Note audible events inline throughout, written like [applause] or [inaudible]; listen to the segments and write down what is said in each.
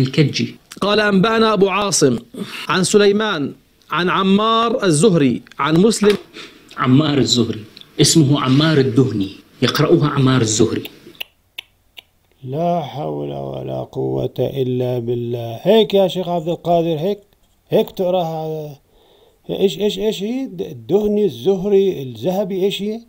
الكجي قال أنبأنا أبو عاصم عن سليمان عن عمار الزهري عن مسلم عمار الزهري اسمه عمار الدهني يقرأها عمار الزهري لا حول ولا قوة إلا بالله هيك يا شيخ عبد القادر هيك هيك تقراها ايش ايش ايش هي الدهني الزهري الذهبي ايش هي؟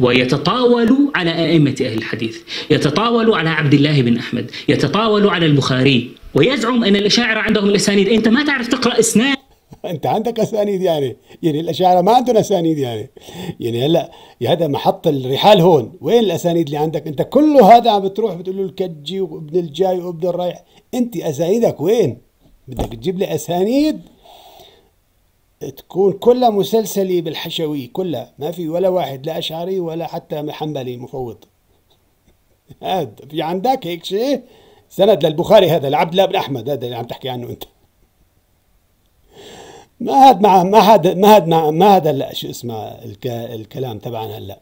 ويتطاول على أئمة أهل الحديث يتطاول على عبد الله بن أحمد يتطاول على البخاري ويزعم أن الأشاعرة عندهم الأسانيد أنت ما تعرف تقرأ أسناد [laughs] انت عندك اسانيد يعني يعني الاشاعره ما عندهم اسانيد يعني يعني هلا هذا محط الرحال هون وين الاسانيد اللي عندك انت كل هذا عم بتروح بتقول له الكجي وابن الجاي وابن الرايح انت اسانيدك وين بدك تجيب لي اسانيد تكون كلها مسلسلة بالحشوي كلها ما في ولا واحد لا أشعري ولا حتى محملي مفوض [laughs] هذا في عندك هيك شيء سند للبخاري هذا لعبد الله بن أحمد هذا اللي عم تحكي عنه أنت ما هاد مع ما هاد ما هاد ما, ما هلا شو اسمه الك الكلام تبعنا هلا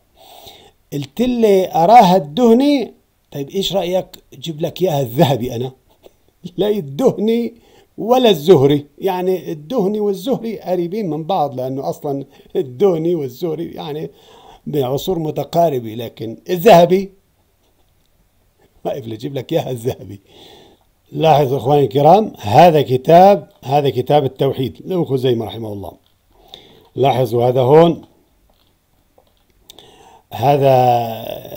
قلت لي اراها الدهني طيب ايش رايك جيب لك اياها الذهبي انا [laughs] لا الدهني ولا الزهري يعني الدهني والزهري قريبين من بعض لأنه أصلا الدهني والزهري يعني بعصور متقاربة لكن الذهبي واقف لجيب لك إياها الذهبي لاحظ إخواني الكرام هذا كتاب هذا كتاب التوحيد لابن خزيمة رحمه الله لاحظوا هذا هون هذا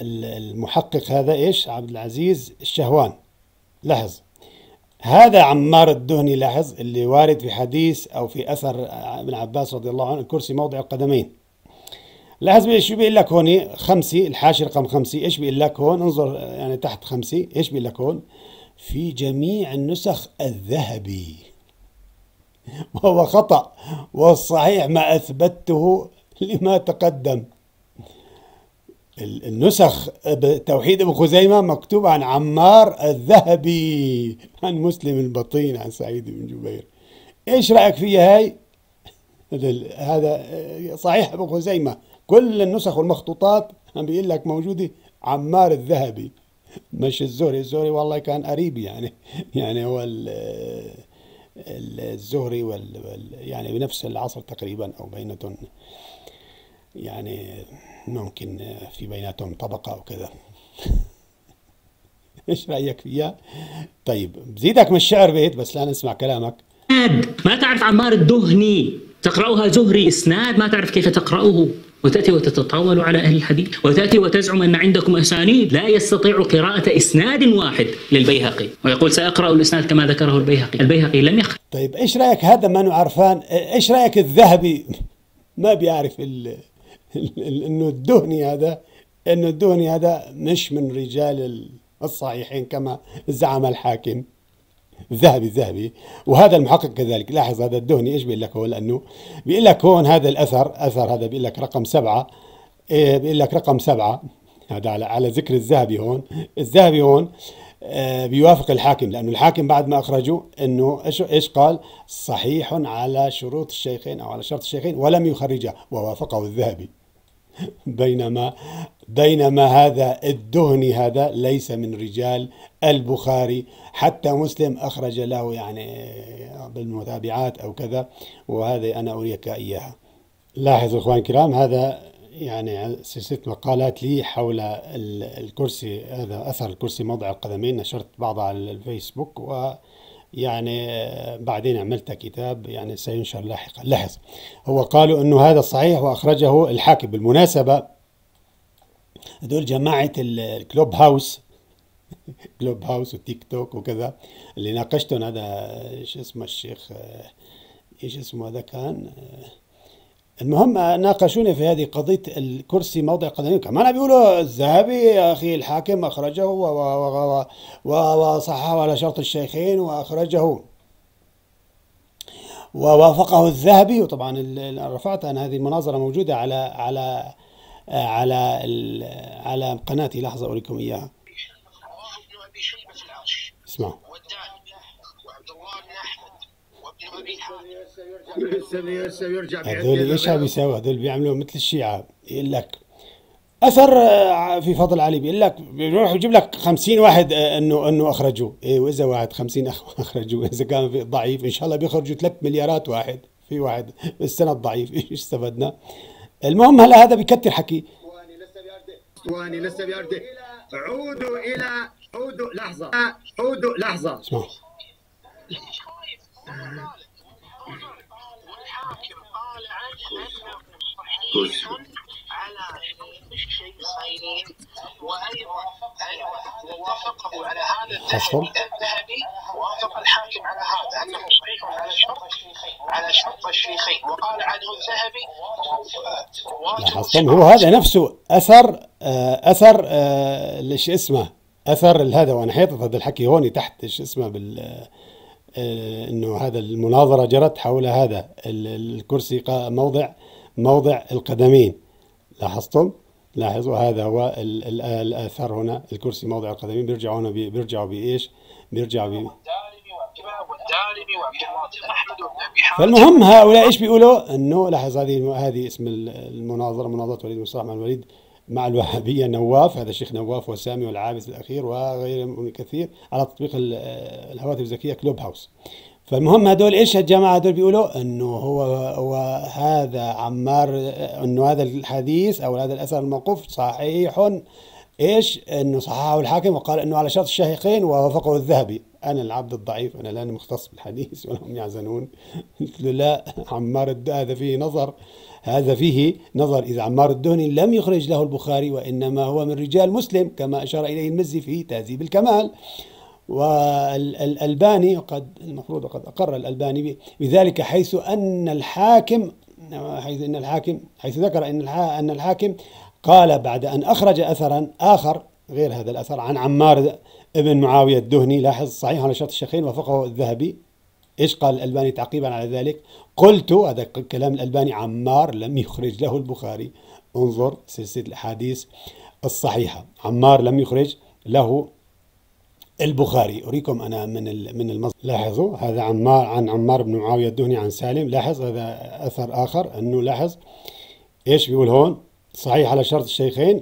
المحقق هذا ايش عبد العزيز الشهوان لاحظ هذا عمار الدهني لاحظ اللي وارد في حديث او في اثر ابن عباس رضي الله عنه الكرسي موضع القدمين لاحظ شو بيقول لك هون خمسي الحاشي رقم خمسي ايش بيقول لك هون انظر يعني تحت خمسي ايش بيقول لك هون في جميع النسخ الذهبي [laughs] وهو خطأ والصحيح ما أثبته لما تقدم النسخ توحيد ابو خزيمة مكتوب عن عمار الذهبي عن مسلم البطين عن سعيد بن جبير ايش رأيك في هاي هذا آه، صحيح ابو خزيمة كل النسخ والمخطوطات عم بيقول لك موجودة عمار الذهبي مش الزهري الزهري والله كان قريب يعني [laughs] يعني هو الزهري وال يعني بنفس العصر تقريبا او بينة يعني ممكن آه، في بيناتهم طبقة أو كذا [laughs] ايش رايك فيها؟ طيب بزيدك من الشعر بيت بس لا نسمع كلامك ما تعرف عمار الدهني تقرأها زهري إسناد ما تعرف كيف تقرأه وتأتي وتتطاول على أهل الحديث وتأتي وتزعم أن عندكم أسانيد لا يستطيع قراءة إسناد واحد للبيهقي ويقول سأقرأ الإسناد كما ذكره البيهقي البيهقي لم يخ طيب إيش رأيك هذا ما عرفان إيش رأيك الذهبي [laughs] ما بيعرف ال انه الدهني هذا انه الدهني هذا مش من رجال الصحيحين كما زعم الحاكم ذهبي ذهبي وهذا المحقق كذلك لاحظ هذا الدهني ايش بيقول لك هو لانه بيقول لك هون هذا الاثر اثر هذا بيقول لك رقم سبعه إيه بيقول لك رقم سبعه هذا على على ذكر الذهبي هون الذهبي هون آه، بيوافق الحاكم لانه الحاكم بعد ما اخرجوا انه ايش ايش قال صحيح على شروط الشيخين او على شرط الشيخين ولم يخرجه ووافقه الذهبي بينما بينما هذا الدهني هذا ليس من رجال البخاري حتى مسلم أخرج له يعني بالمتابعات أو كذا وهذه أنا أريك إياها لاحظوا إخوان الكرام هذا يعني سلسلة مقالات لي حول الكرسي هذا أثر الكرسي موضع القدمين نشرت بعضها على الفيسبوك و يعني آه، بعدين عملت كتاب يعني سينشر لاحقا لاحظ هو قالوا أنه هذا صحيح وأخرجه الحاكم بالمناسبة هذول جماعة الكلوب هاوس [laughs] كلوب هاوس وتيك توك وكذا اللي ناقشتهم هذا آه، شو اسمه الشيخ آه، ايش اسمه هذا كان المهم ناقشوني في هذه قضيه الكرسي موضع كما كمان بيقولوا الذهبي يا اخي الحاكم اخرجه وصححه على شرط الشيخين واخرجه ووافقه الذهبي وطبعا رفعت انا هذه المناظره موجوده على على على على قناتي لحظه اوريكم اياها هذول ايش عم يساوي هذول بيعملوا مثل الشيعة يقول لك اثر في فضل علي بيقول لك بيروح يجيب لك 50 واحد آه، انه انه اخرجوه إيه واذا واحد 50 [laughs] اخرجوه اذا كان ضعيف ان شاء الله بيخرجوا 3 مليارات واحد في واحد السند الضعيف [laughs] ايش استفدنا المهم هلا هذا بكثر حكي اخواني لسه اخواني لسه بيرده عودوا الى عودوا لحظه عودوا لحظه اسمع قال عنه انه صحيح على الشيء صيني وايضا ايضا ووافقه على هذا الذهبي وافق الحاكم على هذا انه صحيح على شرط على شرط الشيخين وقال عنه الذهبي لاحظتم هو هذا نفسه اثر آه، اثر ايش آه، اسمه اثر هذا وانا حاطط هذا الحكي هون تحت ايش اسمه بال آه، آه، انه هذا المناظره جرت حول هذا الكرسي موضع موضع القدمين لاحظتم لاحظوا هذا هو الاثر هنا الكرسي موضع القدمين بيرجعوا هنا بيرجعوا بايش بيرجعوا بي فالمهم هؤلاء ايش بيقولوا؟ انه لاحظ هذه هذه اسم المناظره مناظره وليد مصطفى مع الوليد مع الوهابية نواف هذا الشيخ نواف وسامي والعابس الأخير وغيرهم كثير على تطبيق الهواتف الذكية كلوب هاوس فالمهم هدول ايش الجماعه هدول بيقولوا انه هو هو هذا عمار انه هذا الحديث او هذا الاثر الموقوف صحيح ايش انه صححه الحاكم وقال انه على شرط الشاهقين ووافقه الذهبي انا العبد الضعيف انا لاني مختص بالحديث [laughs] ولا هم يحزنون قلت له لا عمار هذا فيه نظر هذا فيه نظر إذا عمار الدهني لم يخرج له البخاري وإنما هو من رجال مسلم كما أشار إليه المزي في تهذيب الكمال والألباني قد المفروض وقد أقر الألباني بذلك حيث أن الحاكم حيث أن الحاكم حيث ذكر أن أن الحاكم قال بعد أن أخرج أثرا آخر غير هذا الأثر عن عمار ابن معاوية الدهني لاحظ صحيح على شرط الشيخين وفقه الذهبي إيش قال الألباني تعقيبا على ذلك قلت هذا كلام الألباني عمار لم يخرج له البخاري انظر سلسلة الأحاديث الصحيحة عمار لم يخرج له البخاري أريكم أنا من من المصدر لاحظوا هذا عمار عن عمار بن معاوية الدهني عن سالم لاحظ هذا أثر آخر أنه لاحظ إيش بيقول هون صحيح على شرط الشيخين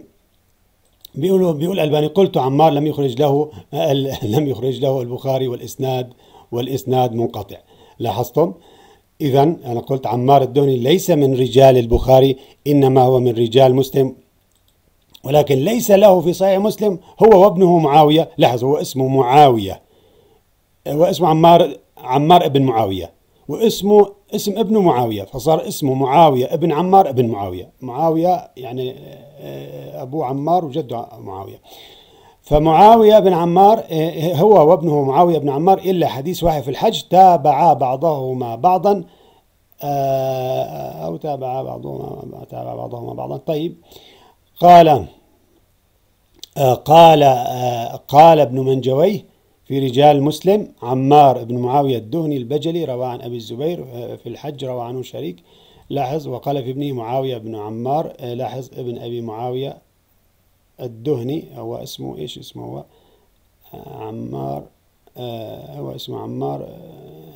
بيقول بيقول الباني قلت عمار لم يخرج له [laughs] لم يخرج له البخاري والاسناد والإسناد منقطع لاحظتم؟ إذا أنا قلت عمار الدوني ليس من رجال البخاري إنما هو من رجال مسلم ولكن ليس له في صحيح مسلم هو وابنه معاوية لاحظ هو اسمه معاوية هو اسمه عمار عمار ابن معاوية واسمه اسم ابنه معاوية فصار اسمه معاوية ابن عمار ابن معاوية معاوية يعني آه، آه، أبوه عمار وجده معاوية فمعاوية بن عمار إيه، هو وابنه معاوية بن عمار إلا حديث واحد في الحج تابعا بعضهما بعضا آه، أو تابعا بعضهما تابع بعضهما بعضا طيب قال آه، قال آه، قال ابن منجويه في رجال مسلم عمار بن معاوية الدهني البجلي روى عن أبي الزبير في الحج روى عنه شريك لاحظ وقال في ابنه معاوية بن عمار لاحظ ابن أبي معاوية الدهني هو اسمه ايش اسمه هو آه، عمار آه، هو اسمه عمار آه،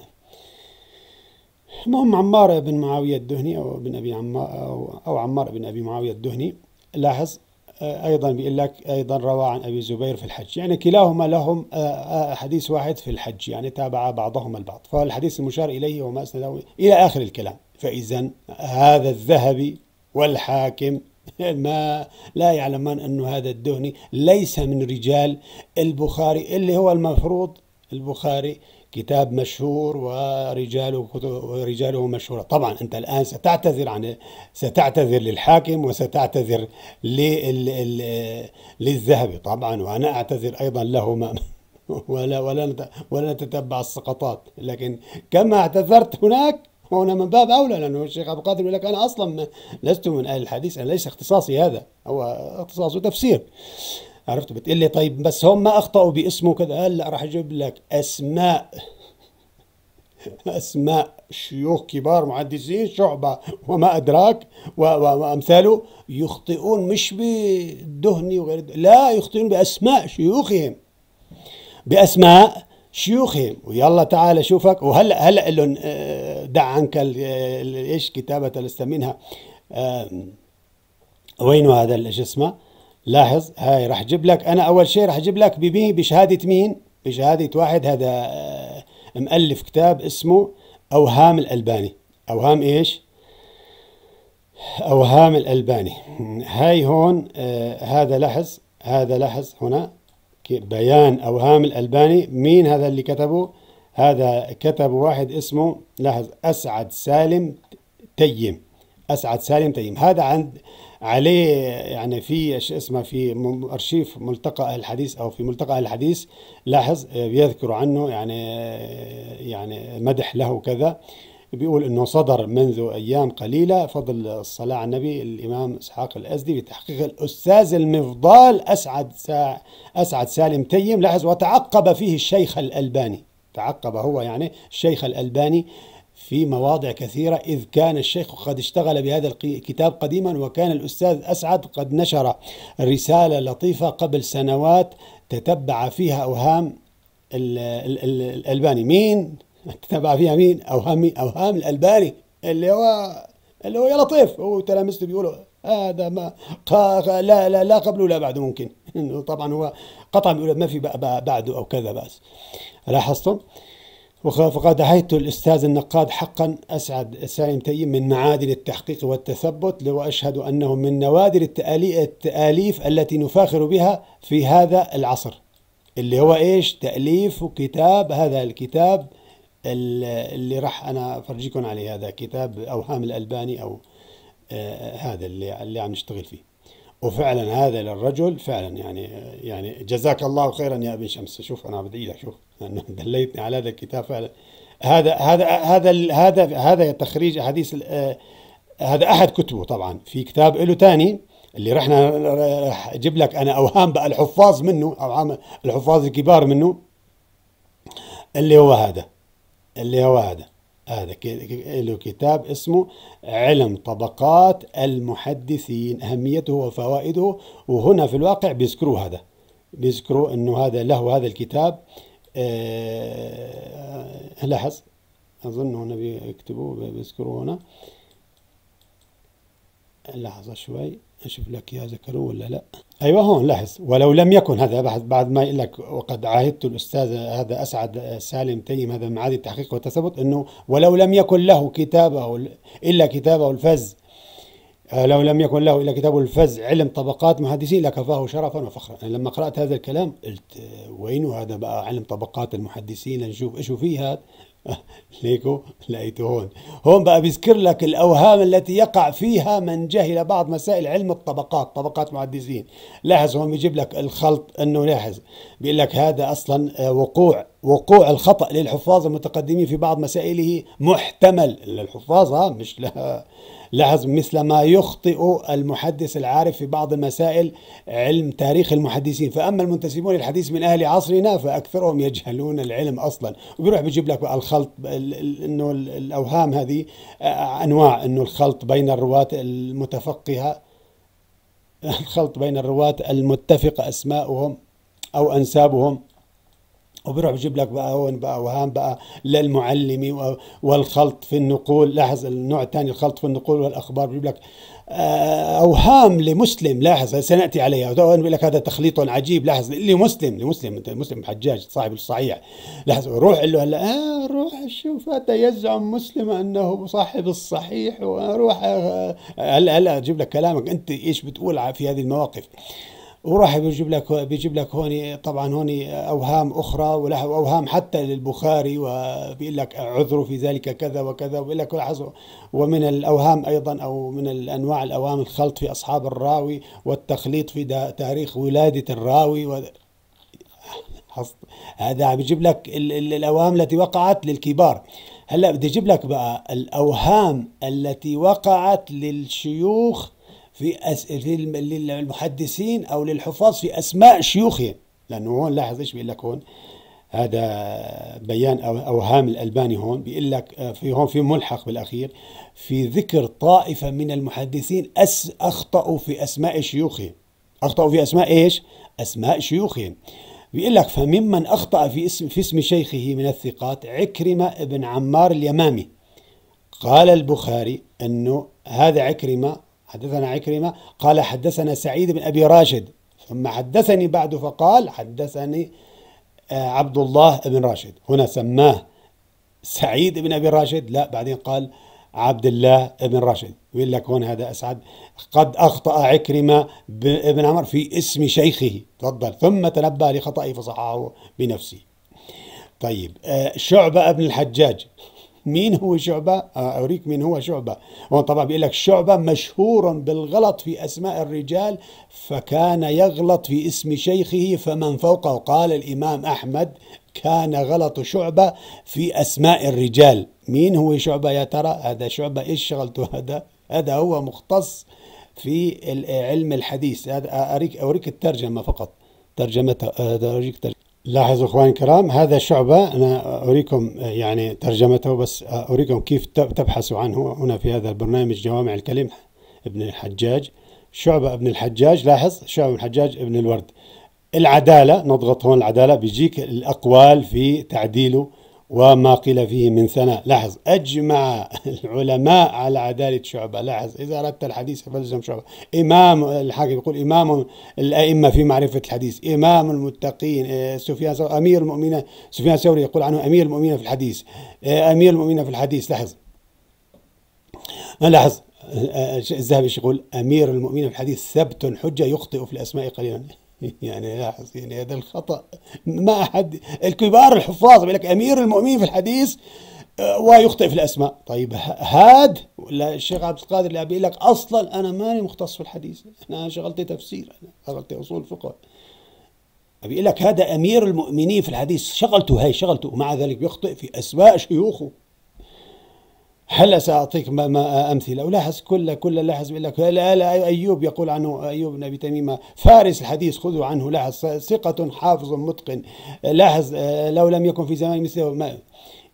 المهم عمار بن معاوية الدهني أو بن أبي عمار أو, أو عمار بن أبي معاوية الدهني لاحظ أيضا بيقول لك أيضا روى عن أبي زبير في الحج يعني كلاهما لهم حديث واحد في الحج يعني تابع بعضهما البعض فالحديث المشار إليه وما أسنده إلى آخر الكلام فإذا هذا الذهبي والحاكم [laughs] ما لا يعلمان أن هذا الدهني ليس من رجال البخاري اللي هو المفروض البخاري كتاب مشهور ورجاله ورجاله مشهورة طبعا أنت الآن ستعتذر عن ستعتذر للحاكم وستعتذر لل... للذهبي طبعا وأنا أعتذر أيضا لهما [laughs] ولا ولا ولا السقطات لكن كما اعتذرت هناك هنا من باب أولى لأنه الشيخ أبو قادر يقول لك أنا أصلا لست من أهل الحديث أنا ليس اختصاصي هذا هو اختصاصه تفسير عرفت بتقول لي طيب بس هم ما أخطأوا باسمه كذا هلا راح أجيب لك أسماء أسماء شيوخ كبار محدثين شعبة وما أدراك وأمثاله يخطئون مش بدهني وغير لا يخطئون بأسماء شيوخهم بأسماء شيوخي ويلا تعال اشوفك وهلا هلا لهم آه، دع عنك آه، ايش كتابه لست منها آه، وين هذا اسمه لاحظ هاي راح اجيب لك انا اول شيء راح اجيب لك بمين بشهاده مين بشهاده واحد هذا مؤلف كتاب اسمه اوهام الالباني اوهام ايش اوهام الالباني هاي هون هذا لاحظ هذا لاحظ هنا بيان أوهام الألباني مين هذا اللي كتبه هذا كتب واحد اسمه لاحظ أسعد سالم تيم أسعد سالم تيم هذا عند عليه يعني في اسمه في أرشيف ملتقى الحديث أو في ملتقى الحديث لاحظ بيذكروا عنه يعني يعني مدح له وكذا بيقول انه صدر منذ ايام قليله فضل الصلاه على النبي الامام اسحاق الازدي بتحقيق الاستاذ المفضال اسعد سا اسعد سالم تيم لاحظ وتعقب فيه الشيخ الالباني تعقب هو يعني الشيخ الالباني في مواضع كثيره اذ كان الشيخ قد اشتغل بهذا الكتاب قديما وكان الاستاذ اسعد قد نشر رساله لطيفه قبل سنوات تتبع فيها اوهام الالباني مين تبع فيها مين اوهام مين اوهام الالباني اللي هو اللي هو يا لطيف هو تلامذته بيقولوا هذا ما لا لا لا قبله ولا بعده ممكن [laughs] طبعا هو قطع بيقول ما في بعده او كذا بس لاحظتم فقد دعيت الأستاذ النقاد حقا أسعد سالم تيم من معادن التحقيق والتثبت وأشهد أنه من نوادر التآليف التي نفاخر بها في هذا العصر اللي هو إيش تأليف كتاب هذا الكتاب اللي راح انا افرجيكم عليه هذا كتاب اوهام الالباني او آه، هذا اللي اللي عم نشتغل فيه وفعلا هذا للرجل فعلا يعني يعني جزاك الله خيرا يا ابن شمس شوف انا بدي لك شوف لانه [laughs] دليتني على هذا الكتاب فعلا هذا هذا هذا هذا هذا تخريج احاديث آه، هذا احد كتبه طبعا في كتاب له ثاني اللي رحنا رح اجيب لك انا اوهام بقى الحفاظ منه اوهام الحفاظ الكبار منه اللي هو هذا اللي هو هذا هذا له كتاب اسمه علم طبقات المحدثين أهميته وفوائده وهنا في الواقع بيذكروا هذا بيذكروا أنه هذا له هذا الكتاب أه لاحظ أظن هنا بيكتبوه بيذكروا هنا لحظة شوي نشوف لك يا ذكروا ولا لا ايوه هون لاحظ ولو لم يكن هذا بحث بعد ما يقول لك وقد عاهدت الاستاذ هذا اسعد سالم تيم هذا من التحقيق والتثبت انه ولو لم يكن له كتابه الا كتابه الفز آه، لو لم يكن له الا كتابه الفز علم طبقات محدثين لكفاه شرفا وفخرا يعني لما قرات هذا الكلام قلت آه، وين هذا بقى علم طبقات المحدثين لنشوف ايش فيه هذا [laughs] ليكو لقيته هون هون بقى بيذكر لك الأوهام التي يقع فيها من جهل بعض مسائل علم الطبقات طبقات معدزين لاحظ هون بيجيب لك الخلط أنه لاحظ بيقول لك هذا أصلا آه، وقوع وقوع الخطأ للحفاظ المتقدمين في بعض مسائله محتمل للحفاظ مش لها لاحظ مثل ما يخطئ المحدث العارف في بعض مسائل علم تاريخ المحدثين فأما المنتسبون للحديث من أهل عصرنا فأكثرهم يجهلون العلم أصلا وبيروح بيجيب لك الخلط أنه الأوهام هذه آه، أنواع أنه الخلط بين الرواة المتفقهة الخلط بين الرواة المتفقة أسماؤهم أو أنسابهم وبيروح بجيب لك بقى هون بقى وهان بقى للمعلم والخلط في النقول لاحظ النوع الثاني الخلط في النقول والاخبار بجيب لك آه، اوهام لمسلم لاحظ سناتي عليها بقول لك هذا تخليط عجيب لاحظ لمسلم لمسلم انت مسلم حجاج صاحب الصحيح لاحظ روح له هلا آه روح شوف هذا يزعم مسلم انه صاحب الصحيح وروح آه، هلا هلا اجيب لك كلامك انت ايش بتقول في هذه المواقف وراح بيجيب لك بيجيب لك هون طبعا هون اوهام اخرى واوهام حتى للبخاري وبيقول لك عذره في ذلك كذا وكذا وبيقول لك لاحظوا ومن الاوهام ايضا او من الانواع الاوهام الخلط في اصحاب الراوي والتخليط في تاريخ ولاده الراوي و... هذا عم يجيب لك الاوهام التي وقعت للكبار هلا بدي اجيب لك بقى الاوهام التي وقعت للشيوخ في أس... للمحدثين او للحفاظ في اسماء شيوخهم لانه هون لاحظ ايش بيقول لك هون هذا بيان أو اوهام الالباني هون بيقول لك آه، في هون في ملحق بالاخير في ذكر طائفه من المحدثين أس اخطاوا في اسماء شيوخهم اخطاوا في اسماء ايش؟ اسماء شيوخهم بيقول لك فممن اخطا في اسم في اسم شيخه من الثقات عكرمه ابن عمار اليمامي قال البخاري انه هذا عكرمه حدثنا عكرمة قال حدثنا سعيد بن أبي راشد ثم حدثني بعد فقال حدثني آه، عبد الله بن راشد هنا سماه سعيد بن أبي راشد لا بعدين قال عبد الله بن راشد يقول لك هون هذا أسعد قد أخطأ عكرمة بن عمر في اسم شيخه تفضل ثم تنبه لخطئه فصححه بنفسه طيب آه، شعبة بن الحجاج مين هو شعبة آه، أوريك مين هو شعبة طبعا بيقول لك شعبة مشهور بالغلط في أسماء الرجال فكان يغلط في اسم شيخه فمن فوقه قال الإمام أحمد كان غلط شعبة في أسماء الرجال مين هو شعبة يا ترى هذا شعبة إيش شغلته هذا هذا هو مختص في علم الحديث أريك, أريك أوريك الترجمة فقط ترجمتها آه، أريك ترجمة لاحظوا اخواني الكرام هذا شعبه انا اريكم آه، يعني ترجمته بس آه، اريكم كيف تبحثوا عنه هنا في هذا البرنامج جوامع الكلم ابن الحجاج شعبه ابن الحجاج لاحظ شعبه ابن الحجاج ابن الورد العداله نضغط هون العداله بيجيك الاقوال في تعديله وما قيل فيه من ثناء لاحظ أجمع العلماء على عدالة شعبة لاحظ إذا أردت الحديث فالزم شعبة إمام الحاكم يقول إمام الأئمة في معرفة الحديث إمام المتقين آه، سفيان سوري أمير المؤمنين سفيان الثوري يقول عنه أمير المؤمنين في الحديث آه، أمير المؤمنين في الحديث لاحظ لاحظ آه، الذهبي يقول أمير المؤمنين في الحديث ثبت حجة يخطئ في الأسماء قليلا [laughs] يعني يا يعني حسين هذا الخطا ما احد الكبار الحفاظ بيقول لك امير المؤمنين في الحديث آه، ويخطئ في الاسماء طيب هاد ولا الشيخ عبد القادر اللي بيقول لك اصلا انا ماني مختص في الحديث انا شغلتي تفسير انا شغلتي اصول فقه بيقول لك هذا امير المؤمنين في الحديث شغلته هاي شغلته ومع ذلك يخطئ في اسماء شيوخه هلا ساعطيك امثله ولاحظ كل كل لاحظ يقول لك لا لا ايوب يقول عنه ايوب بن ابي فارس الحديث خذوا عنه لاحظ ثقه حافظ متقن لاحظ لو لم يكن في زمان مثله ما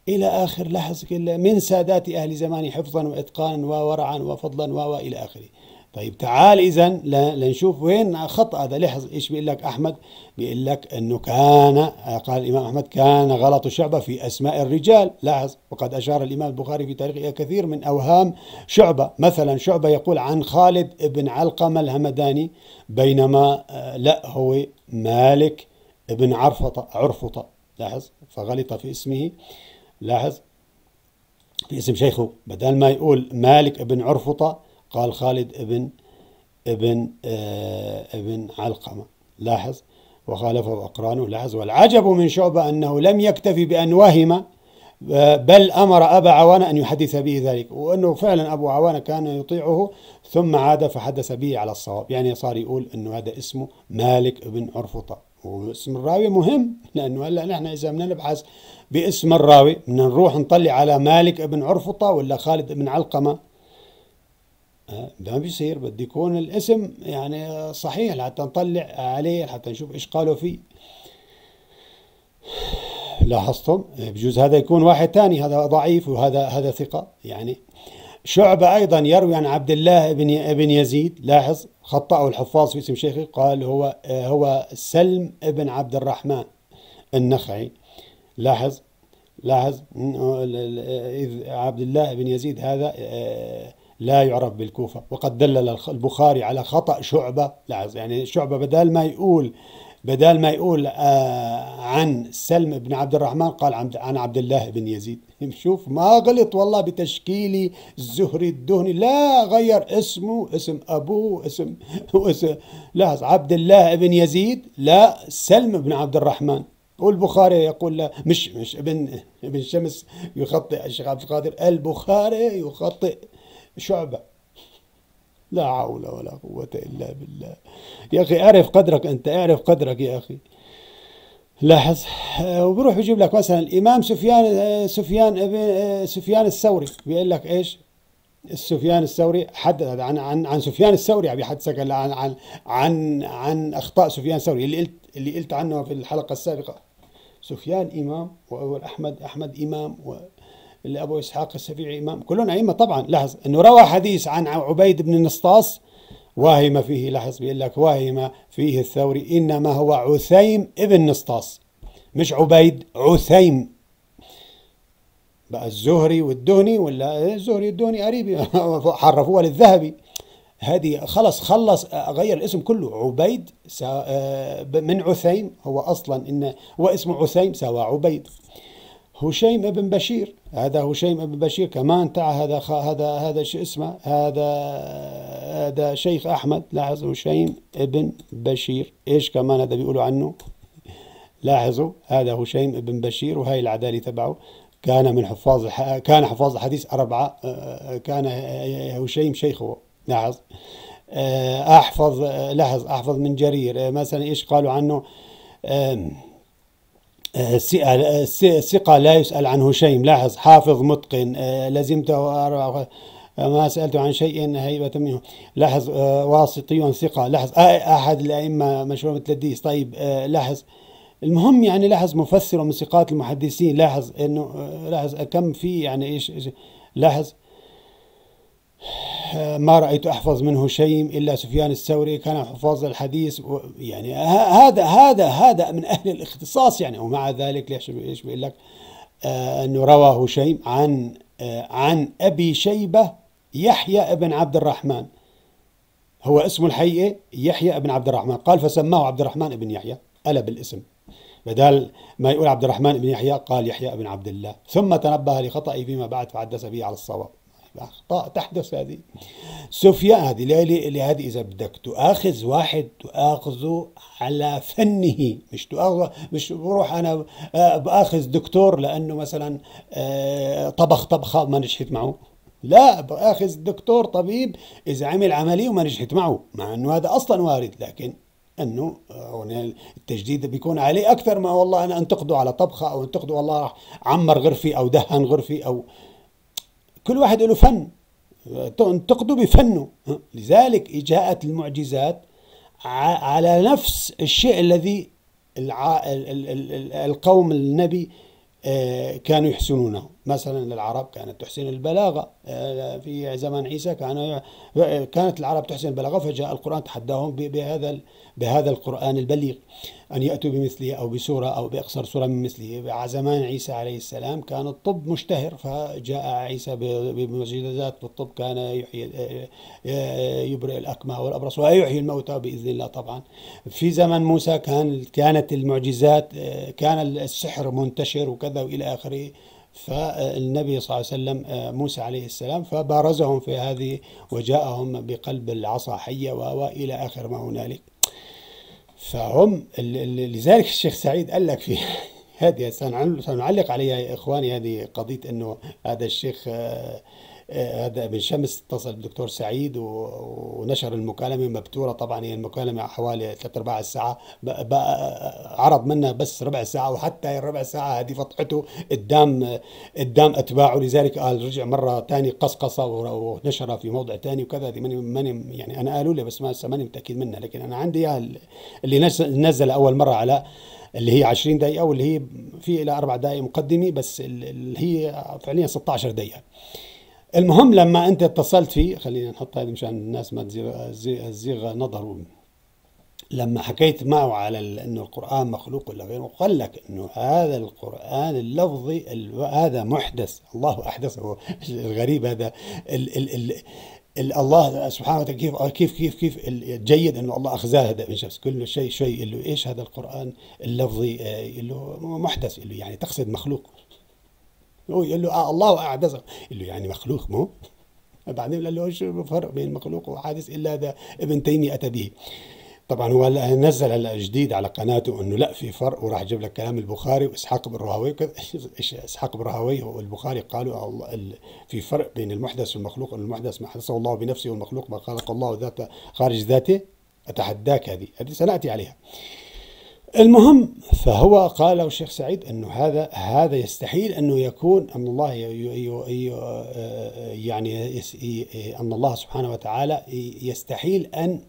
الى اخر لاحظ من سادات اهل زمان حفظا واتقانا وورعا وفضلا والى اخره طيب تعال اذا لنشوف وين خطا هذا لاحظ ايش بيقول لك احمد بيقول لك انه كان قال الامام احمد كان غلط شعبه في اسماء الرجال لاحظ وقد اشار الامام البخاري في تاريخه كثير من اوهام شعبه مثلا شعبه يقول عن خالد بن علقمه الهمداني بينما آه، لا هو مالك بن عرفطه عرفطه لاحظ فغلط في اسمه لاحظ في اسم شيخه بدل ما يقول مالك بن عرفطه قال خالد ابن ابن آه، ابن علقمة لاحظ وخالفه أقرانه لاحظ والعجب من شعبة أنه لم يكتفي بأن وهم آه، بل أمر أبا عوانة أن يحدث به ذلك وأنه فعلا أبو عوانة كان يطيعه ثم عاد فحدث به على الصواب يعني صار يقول أنه هذا اسمه مالك بن عرفطة واسم الراوي مهم لأنه هلا نحن إذا بدنا نبحث باسم الراوي بدنا نروح نطلع على مالك بن عرفطة ولا خالد بن علقمة آه. ده بيصير بده يكون الاسم يعني صحيح لحتى نطلع عليه لحتى نشوف ايش قالوا فيه لاحظتم بجوز هذا يكون واحد ثاني هذا ضعيف وهذا هذا ثقة يعني شعبة أيضا يروي عن عبد الله بن ابن يزيد لاحظ خطأه الحفاظ في اسم شيخه قال هو هو سلم ابن عبد الرحمن النخعي لاحظ لاحظ إذ عبد الله بن يزيد هذا آه، لا يعرف بالكوفة وقد دلل البخاري على خطأ شعبة لاحظ يعني شعبة بدال ما يقول بدال ما يقول آه عن سلم بن عبد الرحمن قال عن عبد الله بن يزيد [laughs] شوف ما غلط والله بتشكيل الزهري الدهني لا غير اسمه اسم أبوه اسم, اسم لاحظ عبد الله بن يزيد لا سلم بن عبد الرحمن والبخاري يقول لا مش مش ابن ابن شمس يخطئ الشيخ عبد القادر البخاري يخطئ شعبة لا حول ولا قوة إلا بالله يا أخي أعرف قدرك أنت أعرف قدرك يا أخي لاحظ آه، وبروح يجيب لك مثلا الإمام سفيان آه، سفيان ابن آه، سفيان الثوري بيقول لك إيش السفيان الثوري حدث عن عن عن سفيان الثوري عم يحدثك عن عن عن عن اخطاء سفيان الثوري اللي قلت اللي قلت عنه في الحلقه السابقه سفيان امام واول احمد احمد امام و لأبو إسحاق السفيعي إمام كلهم أئمة طبعا لاحظ أنه روى حديث عن عبيد بن نصطاص واهم فيه لاحظ بيقول لك واهم فيه الثوري إنما هو عثيم ابن نصطاص مش عبيد عثيم بقى الزهري والدهني ولا الزهري والدهني قريب [laughs] حرفوها للذهبي هذه خلص خلص غير الاسم كله عبيد آه، من عثيم هو اصلا ان هو اسمه عثيم سوى عبيد هشيم بن بشير هذا هشيم بن بشير كمان تاع هذا خ... هذا هذا شو اسمه هذا هذا شيخ احمد لاحظ هشيم بن بشير ايش كمان هذا بيقولوا عنه لاحظوا هذا هشيم بن بشير وهي العدالي تبعه كان من حفاظ الح... كان حفاظ الحديث أربعة آه، كان هشيم شيخه لاحظ آه، أحفظ آه، لاحظ أحفظ من جرير مثلا إيش قالوا عنه ثقة لا يسأل عنه شيء لاحظ حافظ متقن آه، لزمته آه، ما سألت عن شيء هيبة منه لاحظ آه، واسطي ثقة لاحظ أحد الأئمة مشهور مثل الديس طيب لاحظ المهم يعني لاحظ مفسر من ثقات المحدثين لاحظ انه لاحظ كم في يعني ايش لاحظ ما رأيت أحفظ منه شيء إلا سفيان الثوري كان حفاظ الحديث يعني هذا هذا هذا من أهل الاختصاص يعني ومع ذلك ليش ايش بيقول لك آه أنه رواه شيء عن آه عن أبي شيبة يحيى ابن عبد الرحمن هو اسمه الحقيقي يحيى ابن عبد الرحمن قال فسماه عبد الرحمن ابن يحيى ألا بالاسم بدل ما يقول عبد الرحمن بن يحيى قال يحيى بن عبد الله ثم تنبه لخطئي فيما بعد فعدس به على الصواب أخطاء تحدث هذه سفيان هذه لهذه إذا بدك تؤاخذ واحد تؤاخذه على فنه مش تؤاخذ مش بروح أنا آه، بآخذ دكتور لأنه مثلا آه، طبخ طبخة ما نجحت معه لا بآخذ دكتور طبيب إذا عمل عملية وما نجحت معه مع أنه هذا أصلا وارد لكن انه التجديد بيكون عليه اكثر ما والله انا انتقده على طبخه او انتقده والله راح عمر غرفي او دهن غرفي او كل واحد له فن تقضوا بفنه لذلك جاءت المعجزات على نفس الشيء الذي القوم النبي آه، كانوا يحسنونه مثلا العرب كانت تحسن البلاغة آه، في زمن عيسى كان كانت العرب تحسن البلاغة فجاء القرآن تحداهم بهذا بهذا القرآن البليغ أن يأتوا بمثله أو بسورة أو بأقصر سورة من مثله زمان عيسى عليه السلام كان الطب مشتهر فجاء عيسى بمعجزات الطب كان يحيي آه، آه، يبرئ الأكمة والأبرص ويحيي الموتى بإذن الله طبعا في زمن موسى كان كانت المعجزات كان السحر منتشر وكذا وإلى آخره فالنبي صلى الله عليه وسلم آه، موسى عليه السلام فبارزهم في هذه وجاءهم بقلب العصا حية وإلى آخر ما هنالك فهم لذلك الشيخ سعيد قال لك في [laughs] هذه سنعلق عليها يا إخواني هذه قضية أنه هذا الشيخ آه، آه، بن شمس اتصل بالدكتور سعيد ونشر المكالمه مبتوره طبعا هي المكالمه حوالي ثلاث ارباع الساعه آه، عرض منها بس ربع ساعه وحتى الربع ساعه هذه فضحته قدام قدام اتباعه لذلك قال رجع مره ثانيه قصقصه ونشرها في موضع ثاني وكذا هذه ماني ماني يعني انا قالوا لي بس ما ماني متاكد منها لكن انا عندي اللي نزل اول مره على اللي هي 20 دقيقه واللي هي في الى اربع دقائق مقدمه بس اللي هي فعليا 16 دقيقه المهم لما انت اتصلت فيه خلينا نحط هذه مشان الناس ما تزيغ زيغ نظرهم لما حكيت معه على انه القران مخلوق ولا غيره قال لك انه هذا القران اللفظي هذا محدث الله احدثه الغريب هذا ال ال ال الله سبحانه وتعالى كيف آه، كيف كيف كيف جيد انه الله اخذاه هذا من شخص كل شيء شيء اللي ايش هذا القران اللفظي آه، اللي محدث اللي يعني تقصد مخلوق هو يقول له اه الله اعجزه يقول له يعني مخلوق مو بعدين قال له ايش الفرق بين مخلوق وحادث الا ده ابن تيميه اتى به طبعا هو نزل هلا جديد على قناته انه لا في فرق وراح اجيب لك كلام البخاري واسحاق بن راهوي ايش اسحاق بن راهوي والبخاري قالوا آه، في فرق بين المحدث والمخلوق ان المحدث ما حدثه الله بنفسه والمخلوق ما خلق الله ذاته خارج ذاته اتحداك هذه هذه سناتي عليها المهم فهو قال الشيخ سعيد انه هذا هذا يستحيل انه يكون ان الله يعني ان الله سبحانه وتعالى يستحيل ان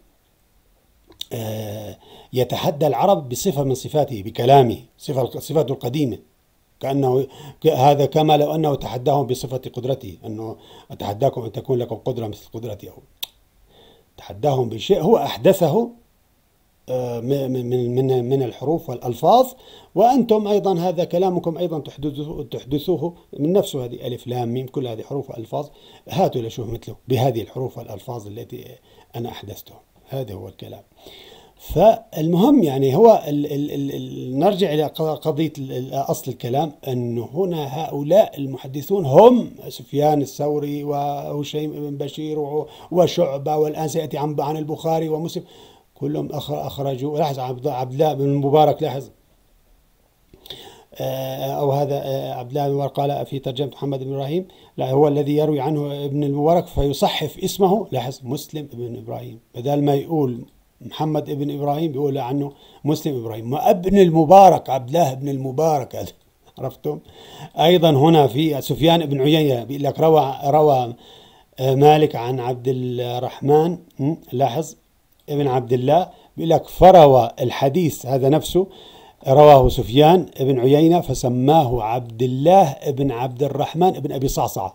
آه، يتحدى العرب بصفه من صفاته بكلامه صفه صفاته القديمه كانه هذا كما لو انه تحداهم بصفه قدرته انه اتحداكم ان تكون لكم قدره مثل قدرتي او تحداهم بشيء هو احدثه آه، من من من الحروف والالفاظ وانتم ايضا هذا كلامكم ايضا تحدثوه تحدثوه من نفسه هذه الف لام ميم كل هذه حروف والالفاظ هاتوا لشوف مثله بهذه الحروف والالفاظ التي انا احدثته هذا هو الكلام فالمهم يعني هو الـ الـ الـ نرجع الى قضيه اصل الكلام انه هنا هؤلاء المحدثون هم سفيان الثوري وهشيم بن بشير وشعبه والان سياتي عن البخاري ومسلم كلهم أخرجوا لاحظ عبد الله بن المبارك لاحظ آه، أو هذا آه، عبد الله بن المبارك قال في ترجمة محمد بن إبراهيم لا هو الذي يروي عنه ابن المبارك فيصحف اسمه لاحظ مسلم بن إبراهيم بدل ما يقول محمد بن إبراهيم بيقول عنه مسلم إبراهيم ما ابن المبارك عبد الله بن المبارك عرفتم أيضا هنا في سفيان بن عيينة بيقول لك روى روى آه، مالك عن عبد الرحمن لاحظ ابن عبد الله بيقول لك فروى الحديث هذا نفسه رواه سفيان بن عيينة فسماه عبد الله بن عبد الرحمن بن أبي صعصعة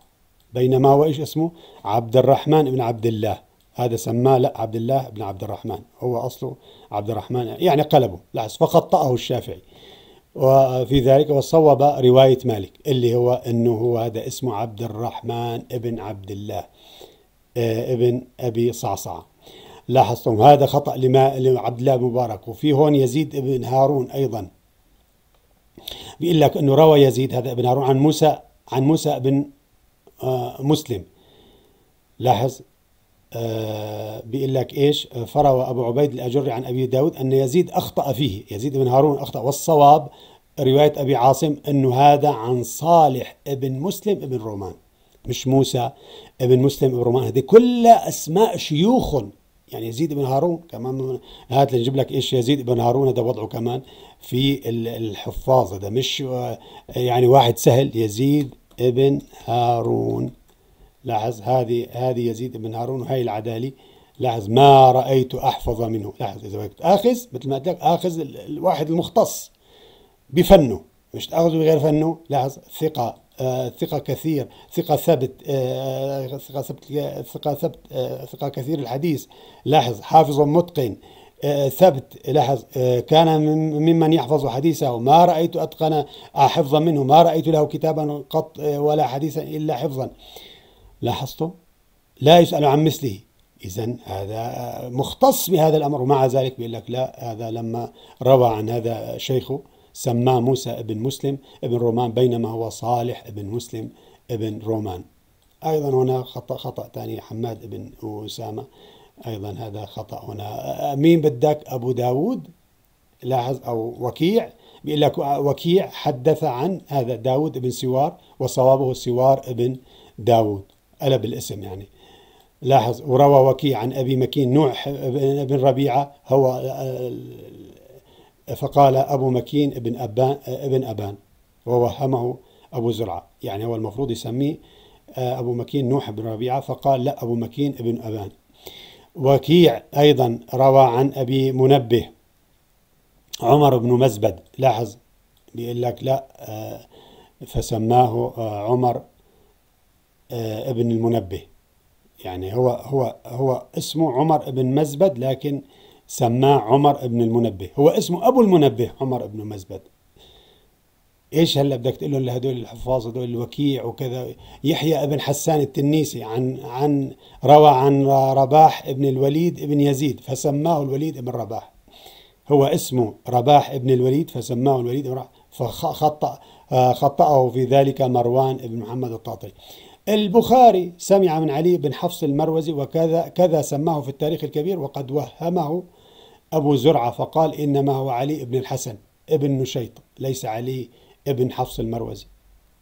بينما هو إيش اسمه عبد الرحمن بن عبد الله هذا سماه لا عبد الله بن عبد الرحمن هو أصله عبد الرحمن يعني قلبه لا فخطأه الشافعي وفي ذلك وصوب رواية مالك اللي هو أنه هو هذا اسمه عبد الرحمن بن عبد الله ابن آه، أبي صعصعة لاحظتم هذا خطأ لما لعبد الله مبارك وفي هون يزيد بن هارون أيضا بيقول لك أنه روى يزيد هذا ابن هارون عن موسى عن موسى بن آه مسلم لاحظ آه بيقول لك ايش فروى ابو عبيد الاجري عن ابي داود ان يزيد اخطا فيه يزيد بن هارون اخطا والصواب روايه ابي عاصم انه هذا عن صالح ابن مسلم ابن رومان مش موسى ابن مسلم ابن رومان هذه كلها اسماء شيوخ يعني يزيد بن هارون كمان هات نجيب لك ايش يزيد بن هارون هذا وضعه كمان في الحفاظ هذا مش يعني واحد سهل يزيد ابن هارون لاحظ هذه هذه يزيد بن هارون وهي العدالي لاحظ ما رأيت أحفظ منه لاحظ إذا بدك آخذ مثل ما قلت لك آخذ الواحد المختص بفنه مش تأخذه بغير فنه لاحظ ثقة آه، ثقة كثير ثقة ثابت آه، آه، ثقة ثابت ثقة ثابت ثقة كثير الحديث لاحظ حافظ متقن ثبت لاحظ كان ممن يحفظ حديثه ما رأيت أتقن حفظا منه ما رأيت له كتابا قط ولا حديثا إلا حفظا لاحظتم لا يسأل عن مثله إذا هذا مختص بهذا الأمر ومع ذلك بيقول لك لا هذا لما روى عن هذا شيخه سماه موسى ابن مسلم ابن رومان بينما هو صالح ابن مسلم ابن رومان أيضا هنا خطأ خطأ ثاني حماد ابن أسامة أيضا هذا خطأ هنا مين بدك أبو داود لاحظ أو وكيع بيقول لك وكيع حدث عن هذا داود ابن سوار وصوابه سوار ابن داود قلب الاسم يعني لاحظ وروى وكيع عن أبي مكين نوح ابن ربيعة هو فقال أبو مكين ابن أبان, ابن أبان ووهمه أبو زرعة يعني هو المفروض يسميه آه، أبو مكين نوح بن ربيعة فقال لا أبو مكين ابن أبان وكيع أيضا روى عن أبي منبه عمر بن مزبد لاحظ بيقول لك لا آه، فسماه آه، عمر ابن المنبه يعني هو هو هو اسمه عمر بن مزبد لكن سماه عمر بن المنبه هو اسمه أبو المنبه عمر بن مزبد ايش هلا بدك تقول لهم لهدول الحفاظ هدول الوكيع وكذا يحيى ابن حسان التنيسي عن عن روى عن رباح ابن الوليد ابن يزيد فسماه الوليد ابن رباح هو اسمه رباح ابن الوليد فسماه الوليد ابن رباح فخطأ خطأه في ذلك مروان بن محمد الطاطري البخاري سمع من علي بن حفص المروزي وكذا كذا سماه في التاريخ الكبير وقد وهمه أبو زرعة فقال إنما هو علي بن الحسن ابن نشيط ليس علي ابن حفص المروزي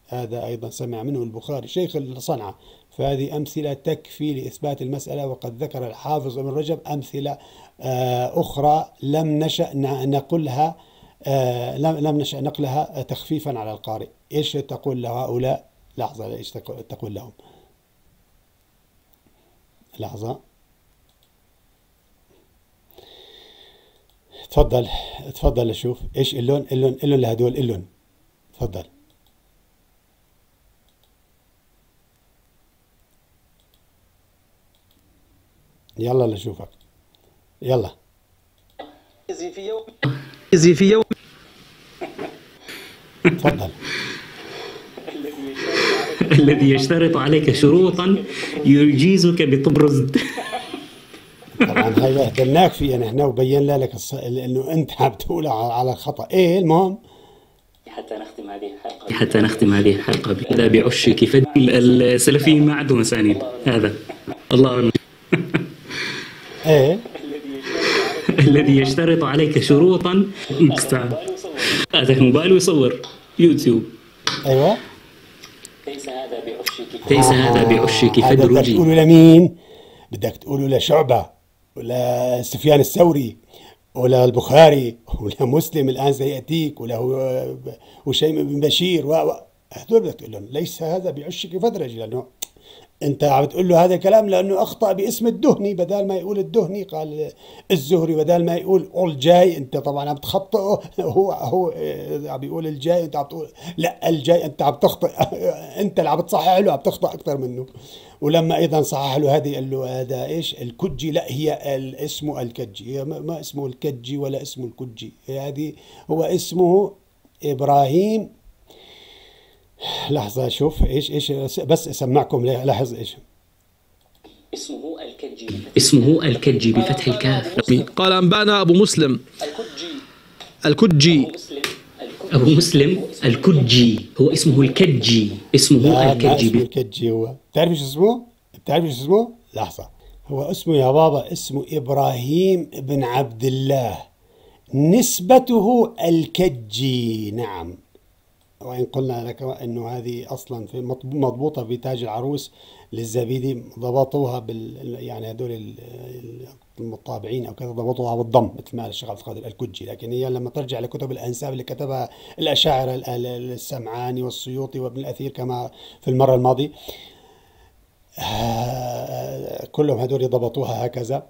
هذا أيضا سمع منه البخاري شيخ الصنعة فهذه أمثلة تكفي لإثبات المسألة وقد ذكر الحافظ ابن رجب أمثلة آه، أخرى لم نشأ نقلها آه، لم نشأ نقلها تخفيفا على القارئ إيش تقول لهؤلاء لحظة إيش تقول لهم لحظة تفضل تفضل اشوف ايش اللون اللون اللون لهدول اللون تفضل يلا لاشوفك يلا ازي في يوم ازي في يوم تفضل الذي يشترط عليك شروطا يجيزك بتبرز طبعا هذا اهتمناك فيه نحن يعني وبينا لك الص... انه انت حاب تقول على الخطا ايه المهم حتى نختم هذه الحلقه حتى نختم هذه الحلقه بكذا بعشك فدم السلفيين ما عندهم اسانيد هذا الله ايه الذي يشترط عليك شروطا اتك موبايل ويصور يوتيوب ايوه ليس هذا بعشك ليس هذا بعشك فدرجي بدك تقوله لمين؟ بدك تقوله لشعبه ولا سفيان الثوري ولا البخاري ولا مسلم الآن سيأتيك ولا وشيم آه، بن بشير و هذول تقول لهم ليس هذا بعشك فدرج لأنه انت عم بتقول له هذا الكلام لانه اخطا باسم الدهني بدل ما يقول الدهني قال الزهري بدل ما يقول اول جاي انت طبعا عم تخطئه [laughs] هو هو آه، عم بيقول الجاي انت عم تقول لا الجاي انت عم تخطئ [laughs] انت اللي عم تصحح له عم تخطئ اكثر منه ولما ايضا صحح له هذه قال له هذا ايش الكجي لا هي اسمه الكجي هي ما اسمه الكجي ولا اسمه الكجي هذه هو اسمه ابراهيم لحظة شوف إيش إيش بس أسمعكم لاحظ إيش اسمه الكجي اسمه الكجي بفتح الكاف قال أنبانا أبو مسلم الكجي الكجي أبو مسلم الكجي هو اسمه الكجي اسمه الكجي اسمه الكجي هو بتعرف إيش اسمه؟ بتعرف إيش اسمه؟ لحظة هو اسمه يا بابا اسمه إبراهيم بن عبد الله نسبته الكجي نعم وإن قلنا لك أنه هذه أصلا في مضبوطة في تاج العروس للزبيدي ضبطوها بال يعني هدول المطابعين او كذا ضبطوها بالضم مثل ما الشيخ عبد القادر الكجي لكن هي لما ترجع لكتب الانساب اللي كتبها الاشاعره السمعاني والسيوطي وابن الاثير كما في المره الماضيه كلهم هدول ضبطوها هكذا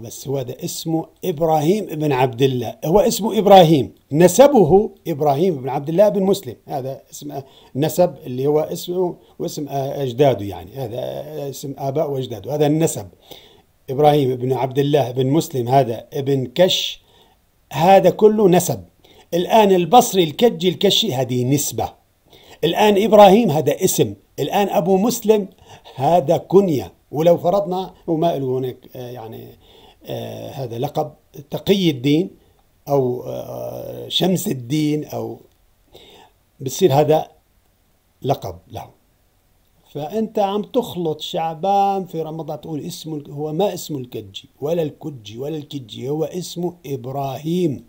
بس هو ده اسمه إبراهيم بن عبد الله هو اسمه إبراهيم نسبه إبراهيم بن عبد الله بن مسلم هذا اسم نسب اللي هو اسمه واسم أجداده يعني هذا اسم آباء وأجداده هذا النسب إبراهيم بن عبد الله بن مسلم هذا ابن كش هذا كله نسب الآن البصري الكجي الكشي هذه نسبة الآن إبراهيم هذا اسم الآن أبو مسلم هذا كنية ولو فرضنا وما له هناك آه، يعني آه، هذا لقب تقي الدين أو آه، شمس الدين أو بصير هذا لقب له فأنت عم تخلط شعبان في رمضان تقول اسمه هو ما اسمه الكجي ولا الكجي ولا الكجي هو اسمه إبراهيم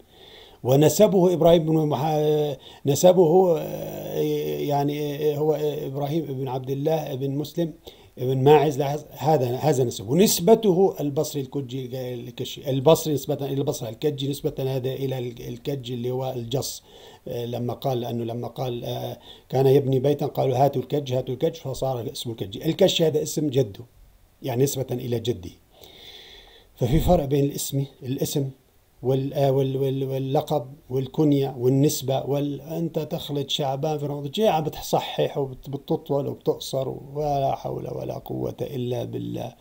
ونسبه إبراهيم بن محا... نسبه آه، يعني هو إبراهيم بن عبد الله بن مسلم ابن ماعز هذا هذا نسبه ونسبته البصري الكجي الكشي البصري نسبة إلى البصرة الكجي نسبة هذا إلى الكجي اللي هو الجص آه، لما قال أنه لما قال آه، كان يبني بيتا قالوا هاتوا الكج هاتوا الكج فصار اسمه الكجي الكش هذا اسم جده يعني نسبة إلى جده ففي فرق بين الاسم الاسم آه، واللقب والكنية والنسبة وأنت تخلط شعبان في رمضان عم بتصحح وبتطول وبتقصر ولا حول ولا قوة إلا بالله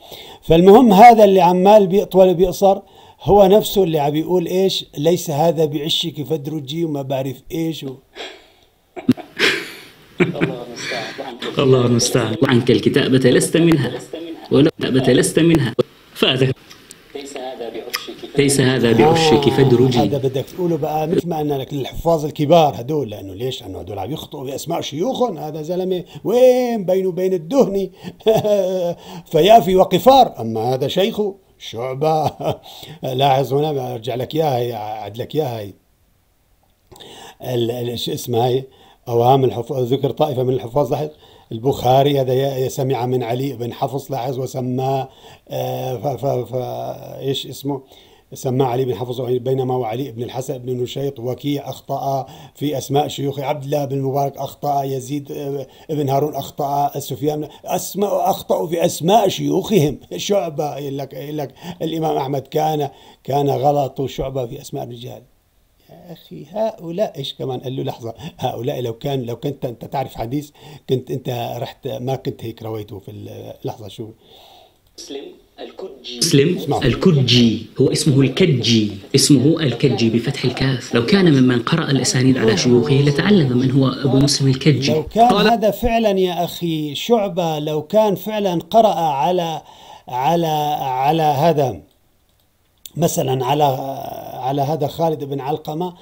فالمهم هذا اللي عمال بيطول وبيقصر هو نفسه اللي عم بيقول إيش ليس هذا بعشك فدرجي وما بعرف إيش و... الله المستعان الله المستعان وعنك الكتابة لست منها ولا كتابة لست منها فاتك ليس هذا بعشك آه، فدرجي هذا بدك تقوله بقى مثل ما قلنا لك للحفاظ الكبار هدول لانه ليش؟ لانه هدول عم يخطئوا باسماء شيوخهم هذا زلمه وين بينه وبين الدهني [laughs] فيافي وقفار اما هذا شيخه شعبه [laughs] لاحظ هنا برجع لك اياها هي اعد لك اياها هي شو اسمها هي اوهام الحفاظ ذكر طائفه من الحفاظ لاحظ البخاري هذا سمع من علي بن حفص لاحظ وسماه آه، ايش اسمه سماه علي بن حفص بينما وعلي بن الحسن بن نشيط وكيع أخطأ في أسماء شيوخ عبد الله بن مبارك أخطأ يزيد بن هارون أخطأ سفيان أسماء أخطأوا في أسماء شيوخهم شعبة يقول لك, يقول لك الإمام أحمد كان كان غلط شعبة في أسماء الرجال يا أخي هؤلاء إيش كمان قال له لحظة هؤلاء لو كان لو كنت أنت تعرف حديث كنت أنت رحت ما كنت هيك رويته في اللحظة شو مسلم الكجي مسلم الكجي هو اسمه الكجي اسمه الكجي بفتح الكاف لو كان ممن قرأ الأسانيد على شيوخه لتعلم من هو أبو مسلم الكجي لو كان قال هذا فعلا يا أخي شعبة لو كان فعلا قرأ على على على هذا مثلا على على هذا خالد بن علقمة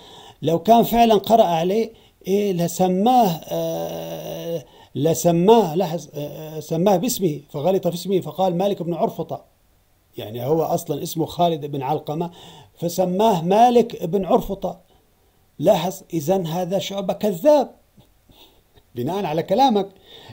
لو كان فعلا قرأ عليه إيه لسماه آه لسماه لاحظ آه، آه، سماه باسمه فغلط في اسمه فقال مالك بن عرفطة يعني هو أصلا اسمه خالد بن علقمة فسماه مالك بن عرفطة لاحظ إذا هذا شعبة كذاب بناء على كلامك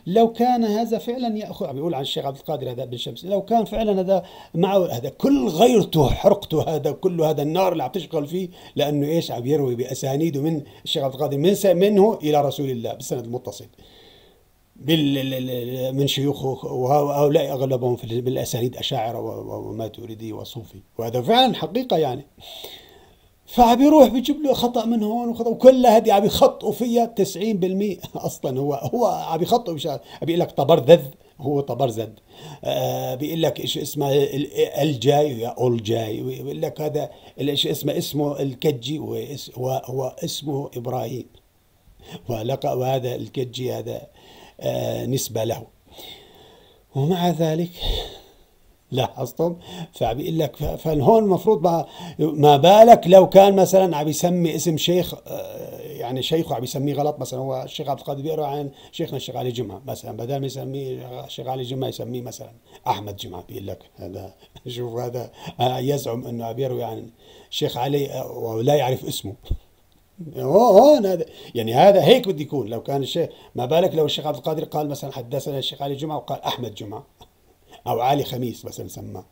لو كان هذا فعلا ياخذ عم بيقول عن الشيخ عبد القادر هذا ابن شمس لو كان فعلا هذا معه هذا كل غيرته حرقته هذا كل هذا النار اللي عم تشغل فيه لانه ايش عم يروي باسانيده من الشيخ عبد القادر من منه الى رسول الله بالسند المتصل من شيوخه وهؤلاء أغلبهم في بالأسانيد أشاعرة وما تريدي وصوفي وهذا فعلا حقيقة يعني فعم يروح بيجيب له خطأ من هون وخطأ وكل هذه عم يخطئوا فيها 90% أصلا هو هو عم يخطئوا مش بيقول لك تبرذذ هو طبرزد آه بيقول لك ايش اسمه الجاي يا اول جاي بيقول لك هذا ايش اسمه اسمه الكجي وهو اسمه ابراهيم وهذا الكجي هذا آه، نسبة له ومع ذلك لاحظتم فبيقول لك فالهون المفروض ما بالك لو كان مثلا عم يسمي اسم شيخ آه، يعني شيخه عم يسميه غلط مثلا هو الشيخ عبد القادر بيقرا عن شيخنا الشيخ علي جمعه مثلا بدل ما يسميه الشيخ علي جمعه يسميه مثلا احمد جمعه بيقول لك هذا [laughs] شوف هذا آه، يزعم انه عم يروي عن الشيخ علي ولا يعرف اسمه هون هذا يعني هذا هيك بده يكون لو كان الشيخ ما بالك لو الشيخ عبد القادر قال مثلا حدثنا الشيخ علي جمعه وقال احمد جمعه او علي خميس مثلا سماه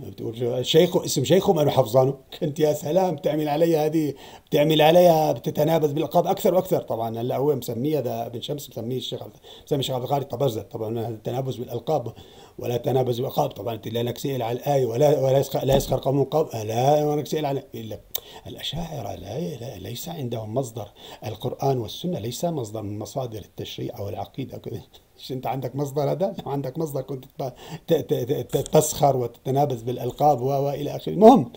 بتقول شيخه اسم شيخهم انا حفظانه كنت يا سلام بتعمل علي هذه بتعمل عليها بتتنابز بالالقاب اكثر واكثر طبعا هلا هو مسميه هذا ابن شمس مسميه الشيخ مسمي الشيخ عبد القادر طبرزه طبعا التنابز بالالقاب ولا تنابز بالالقاب طبعا انت لانك سئل على الايه ولا ولا يسخر لا يسخر قوم قوم لا وانك سئل على الا الاشاعره لا, لا ليس عندهم مصدر القران والسنه ليس مصدر من مصادر التشريع او العقيده مش انت عندك مصدر هذا لو عندك مصدر كنت تسخر وتتنابز بالالقاب والى اخره المهم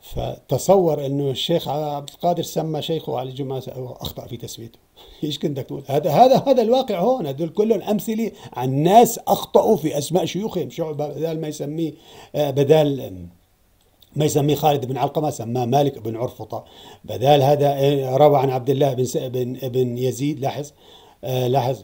فتصور انه الشيخ عبد القادر سمى شيخه علي الجمعه اخطا في تسميته ايش كنت بدك تقول هذا هذا هذا الواقع هون هذول كلهم امثله عن ناس اخطاوا في اسماء شيوخهم شو بدل ما يسميه آه، بدل ما يسميه خالد بن علقمة سماه مالك بن عرفطة بدال هذا آه، روى عن عبد الله بن بن, بن يزيد لاحظ آه، لاحظ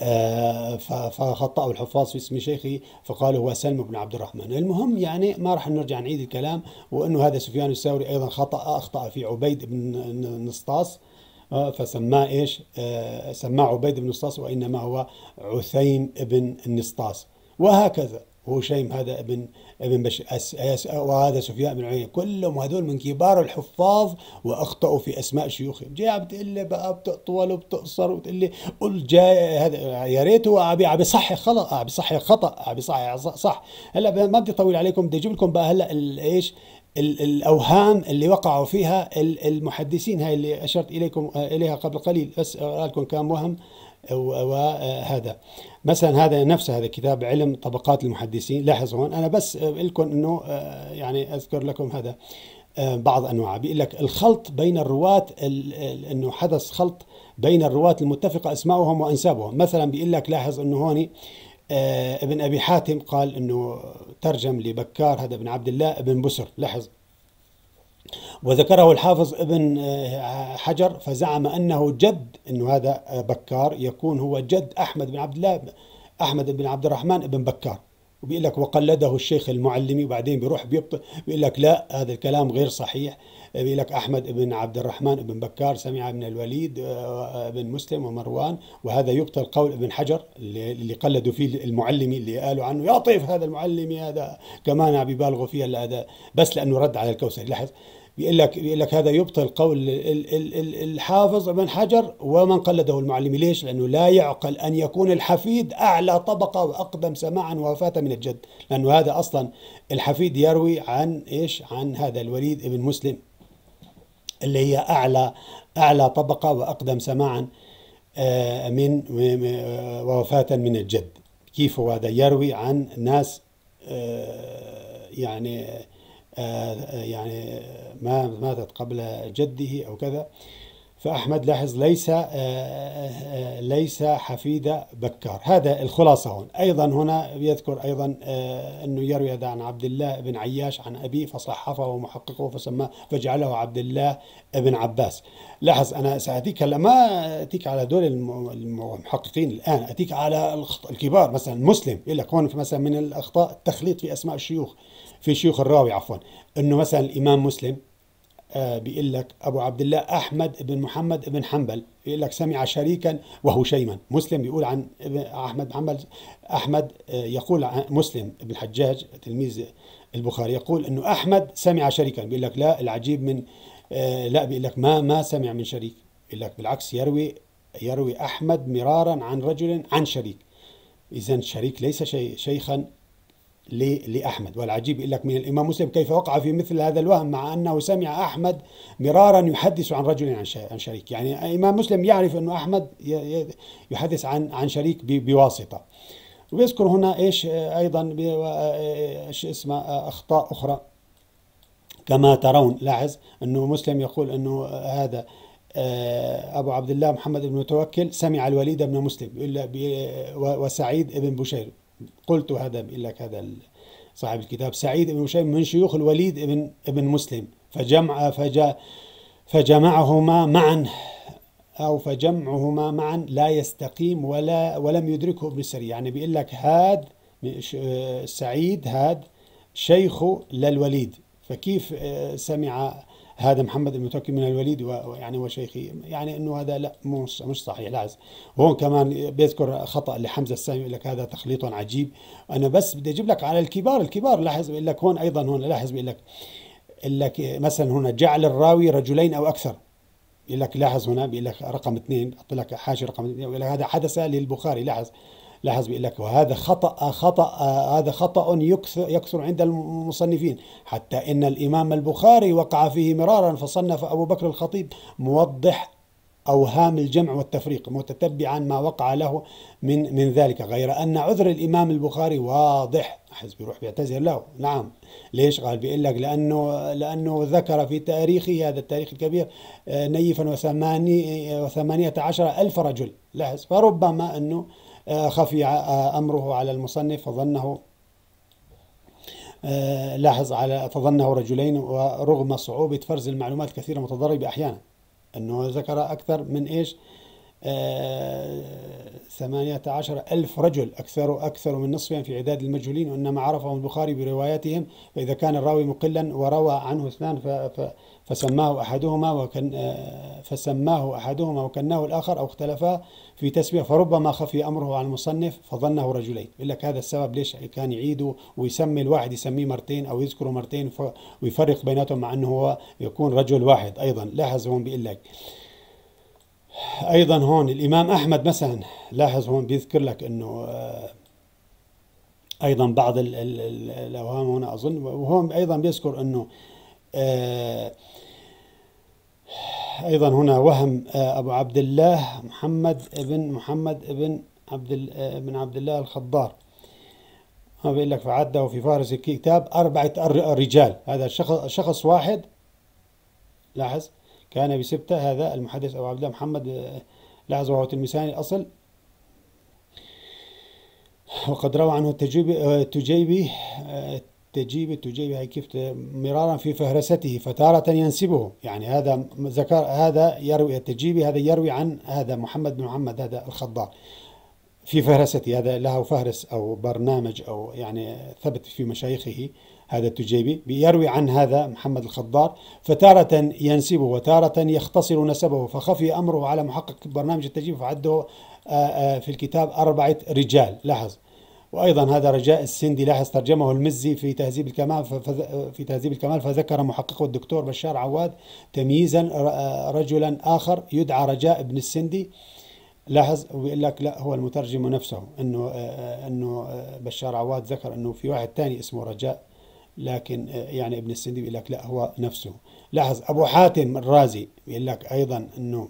آه، فخطأه الحفاظ في اسم شيخه فقالوا هو سلم بن عبد الرحمن المهم يعني ما راح نرجع نعيد الكلام وأنه هذا سفيان الثوري أيضا خطأ أخطأ في عبيد بن نصطاس آه، فسماه إيش آه، سماه عبيد بن نصطاس وإنما هو عثيم بن نصطاس وهكذا وهشيم هذا ابن ابن أس وهذا سفيان بن عيينه كلهم هذول من كبار الحفاظ واخطاوا في اسماء شيوخهم جاي عم تقول لي بقى بتطول وبتقصر وتقول لي قل جاي هذا يا ريت هو عم بيصحح خلط عم بيصحح خطا عم بيصحح صح هلا ما بدي اطول عليكم بدي اجيب لكم بقى هلا ايش الاوهام اللي وقعوا فيها المحدثين هاي اللي اشرت اليكم اليها قبل قليل بس لكم كم وهم وهذا آه، مثلا هذا نفسه هذا كتاب علم طبقات المحدثين لاحظ هون انا بس آه، لكم انه آه، يعني اذكر لكم هذا بعض انواعها بيقول لك الخلط بين الرواة انه حدث خلط بين الرواة المتفقه اسمائهم وانسابهم مثلا بيقول لك لاحظ انه هون ابن ابي حاتم قال انه ترجم لبكار هذا ابن عبد الله ابن بسر لاحظ وذكره الحافظ ابن آه، حجر فزعم انه جد انه هذا آه، بكار يكون هو جد احمد بن عبد الله احمد بن عبد الرحمن بن بكار وبيقول لك وقلده الشيخ المعلمي وبعدين بيروح بيبطل بيقول لك لا هذا الكلام غير صحيح بيقول لك احمد بن عبد الرحمن بن بكار سمع من الوليد آه، آه، بن مسلم ومروان وهذا يبطل قول ابن حجر اللي قلدوا فيه المعلمي اللي قالوا عنه يا طيف هذا المعلمي هذا كمان يبالغوا فيه هذا بس لانه رد على الكوثر لاحظ بيقول لك بيقول لك هذا يبطل قول الحافظ ابن حجر ومن قلده المعلم ليش؟ لانه لا يعقل ان يكون الحفيد اعلى طبقه واقدم سماعا ووفاه من الجد، لانه هذا اصلا الحفيد يروي عن ايش؟ عن هذا الوليد ابن مسلم اللي هي أعلى أعلى طبقة وأقدم سماعا آه، من آه، ووفاة من الجد كيف هو هذا يروي عن ناس آه، يعني يعني ماتت قبل جده أو كذا فأحمد لاحظ ليس آه، آه، آه، ليس حفيد بكار هذا الخلاصة هون أيضا هنا يذكر أيضا أنه يروي هذا عن عبد الله بن عياش عن أبيه فصحفه ومحققه فسماه فجعله عبد الله بن عباس لاحظ أنا سأتيك هلا ما أتيك على دول المحققين الآن أتيك على الكبار مثلا مسلم يقول لك هون مثلا من الأخطاء التخليط في أسماء الشيوخ في شيوخ الراوي عفوا أنه مثلا الإمام مسلم آه، بيقول لك ابو عبد الله احمد بن محمد بن حنبل بيقول لك سمع شريكا وهو شيما مسلم بيقول عن احمد حنبل احمد آه، يقول عن مسلم بن الحجاج تلميذ البخاري يقول انه احمد سمع شريكا بيقول لك لا العجيب من آه، لا بيقول لك ما ما سمع من شريك بيقول لك بالعكس يروي يروي احمد مرارا عن رجل عن شريك اذا شريك ليس شيخا لأحمد والعجيب يقول لك من الإمام مسلم كيف وقع في مثل هذا الوهم مع أنه سمع أحمد مرارا يحدث عن رجل عن شريك يعني الإمام مسلم يعرف أنه أحمد يحدث عن عن شريك بواسطة ويذكر هنا إيش أيضا آه، إيش اسمه آه، أخطاء أخرى كما ترون لاحظ أنه مسلم يقول أنه هذا آه، أبو عبد الله محمد بن متوكل سمع الوليد بن مسلم وسعيد بن بشير قلت هذا بيقول لك هذا صاحب الكتاب سعيد بن مشيب من شيوخ الوليد بن ابن مسلم فجمع فجاء فجمعهما معا أو فجمعهما معا لا يستقيم ولا ولم يدركه ابن سري يعني بيقول لك هاد آه، سعيد هاد شيخ للوليد فكيف آه، سمع هذا محمد المتوكل من الوليد ويعني وشيخي يعني انه هذا لا مش مش صحيح لازم هون كمان بيذكر خطا لحمزه السامي يقول لك هذا تخليط عجيب انا بس بدي اجيب لك على الكبار الكبار لاحظ بيقول لك هون ايضا هون لاحظ بيقول لك لك مثلا هنا جعل الراوي رجلين او اكثر يقول لك لاحظ هنا بيقول لك رقم اثنين احط لك حاشي رقم اثنين لك هذا حدث للبخاري لاحظ لاحظ بيقول لك وهذا خطأ خطأ هذا خطأ يكثر, يكثر عند المصنفين حتى إن الإمام البخاري وقع فيه مرارا فصنف أبو بكر الخطيب موضح أوهام الجمع والتفريق متتبعا ما وقع له من من ذلك غير أن عذر الإمام البخاري واضح حزب يروح بيعتذر له نعم ليش قال بيقول لك لأنه لأنه ذكر في تاريخه هذا التاريخ الكبير آه، نيفا آه، وثمانية عشر ألف رجل لاحظ فربما أنه آه، خفي آه، أمره على المصنف فظنه آه، لاحظ على فظنه رجلين ورغم صعوبة فرز المعلومات كثيرة متضربه أحيانا أنه ذكر أكثر من إيش ثمانية عشر ألف رجل أكثر أكثر من نصفهم في عداد المجهولين وإنما عرفهم البخاري برواياتهم فإذا كان الراوي مقلا وروى عنه اثنان ف... ف... فسماه أحدهما وكن آه، فسماه أحدهما وكناه الآخر أو اختلفا في تسمية فربما خفي أمره عن المصنف فظنه رجلين يقول لك هذا السبب ليش كان يعيده ويسمي الواحد يسميه مرتين أو يذكره مرتين ويفرق بيناتهم مع أنه هو يكون رجل واحد أيضا لاحظ هون بيقول لك أيضا هون الإمام أحمد مثلا لاحظ هون بيذكر لك أنه آه، أيضا بعض الأوهام هنا أظن وهون أيضا بيذكر أنه آه أيضا هنا وهم آه، أبو عبد الله آه، محمد بن محمد بن عبد بن عبد الله الخضار ما بيقول لك فعده في فارس الكتاب أربعة رجال هذا شخص شخص واحد لاحظ كان بسبتة هذا المحدث أبو عبد الله محمد آه، لاحظ وهو تلمساني الأصل وقد روى عنه التجيبي تجيب تجيب يعني كيف مرارا في فهرسته فتارة ينسبه يعني هذا ذكر هذا يروي التجيبي هذا يروي عن هذا محمد بن محمد هذا الخضار في فهرسته هذا له فهرس أو برنامج أو يعني ثبت في مشايخه هذا التجيبي يروي عن هذا محمد الخضار فتارة ينسبه وتارة يختصر نسبه فخفي أمره على محقق برنامج التجيبي فعده آه، آه، في الكتاب أربعة رجال لاحظ وايضا هذا رجاء السندي لاحظ ترجمه المزي في تهذيب الكمال في تهذيب الكمال فذكر محققه الدكتور بشار عواد تمييزا رجلا اخر يدعى رجاء بن السندي لاحظ ويقول لك لا هو المترجم نفسه انه انه بشار عواد ذكر انه في واحد ثاني اسمه رجاء لكن يعني ابن السندي بيقول لك لا هو نفسه لاحظ ابو حاتم الرازي بيقول لك ايضا انه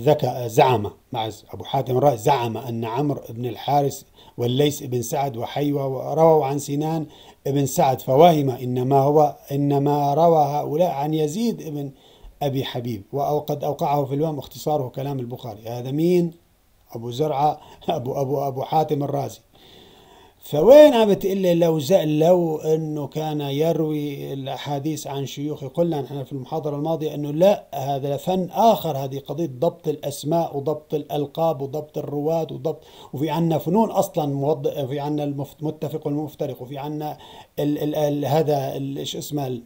ذكى زعم معز أبو حاتم الرأي زعم أن عمرو بن الحارث والليث بن سعد وحيوة رووا عن سنان بن سعد فوهم إنما هو إنما روى هؤلاء عن يزيد بن أبي حبيب وقد أوقعه في الوهم اختصاره كلام البخاري هذا مين أبو زرعة أبو أبو أبو حاتم الرازي فوين عم بتقول لو لو انه كان يروي الاحاديث عن شيوخ قلنا نحن في المحاضره الماضيه انه لا هذا فن اخر هذه قضيه ضبط الاسماء وضبط الالقاب وضبط الرواه وضبط وفي عندنا فنون اصلا موض... في عندنا المتفق والمفترق وفي عندنا ال... ال... ال... هذا ايش اسمه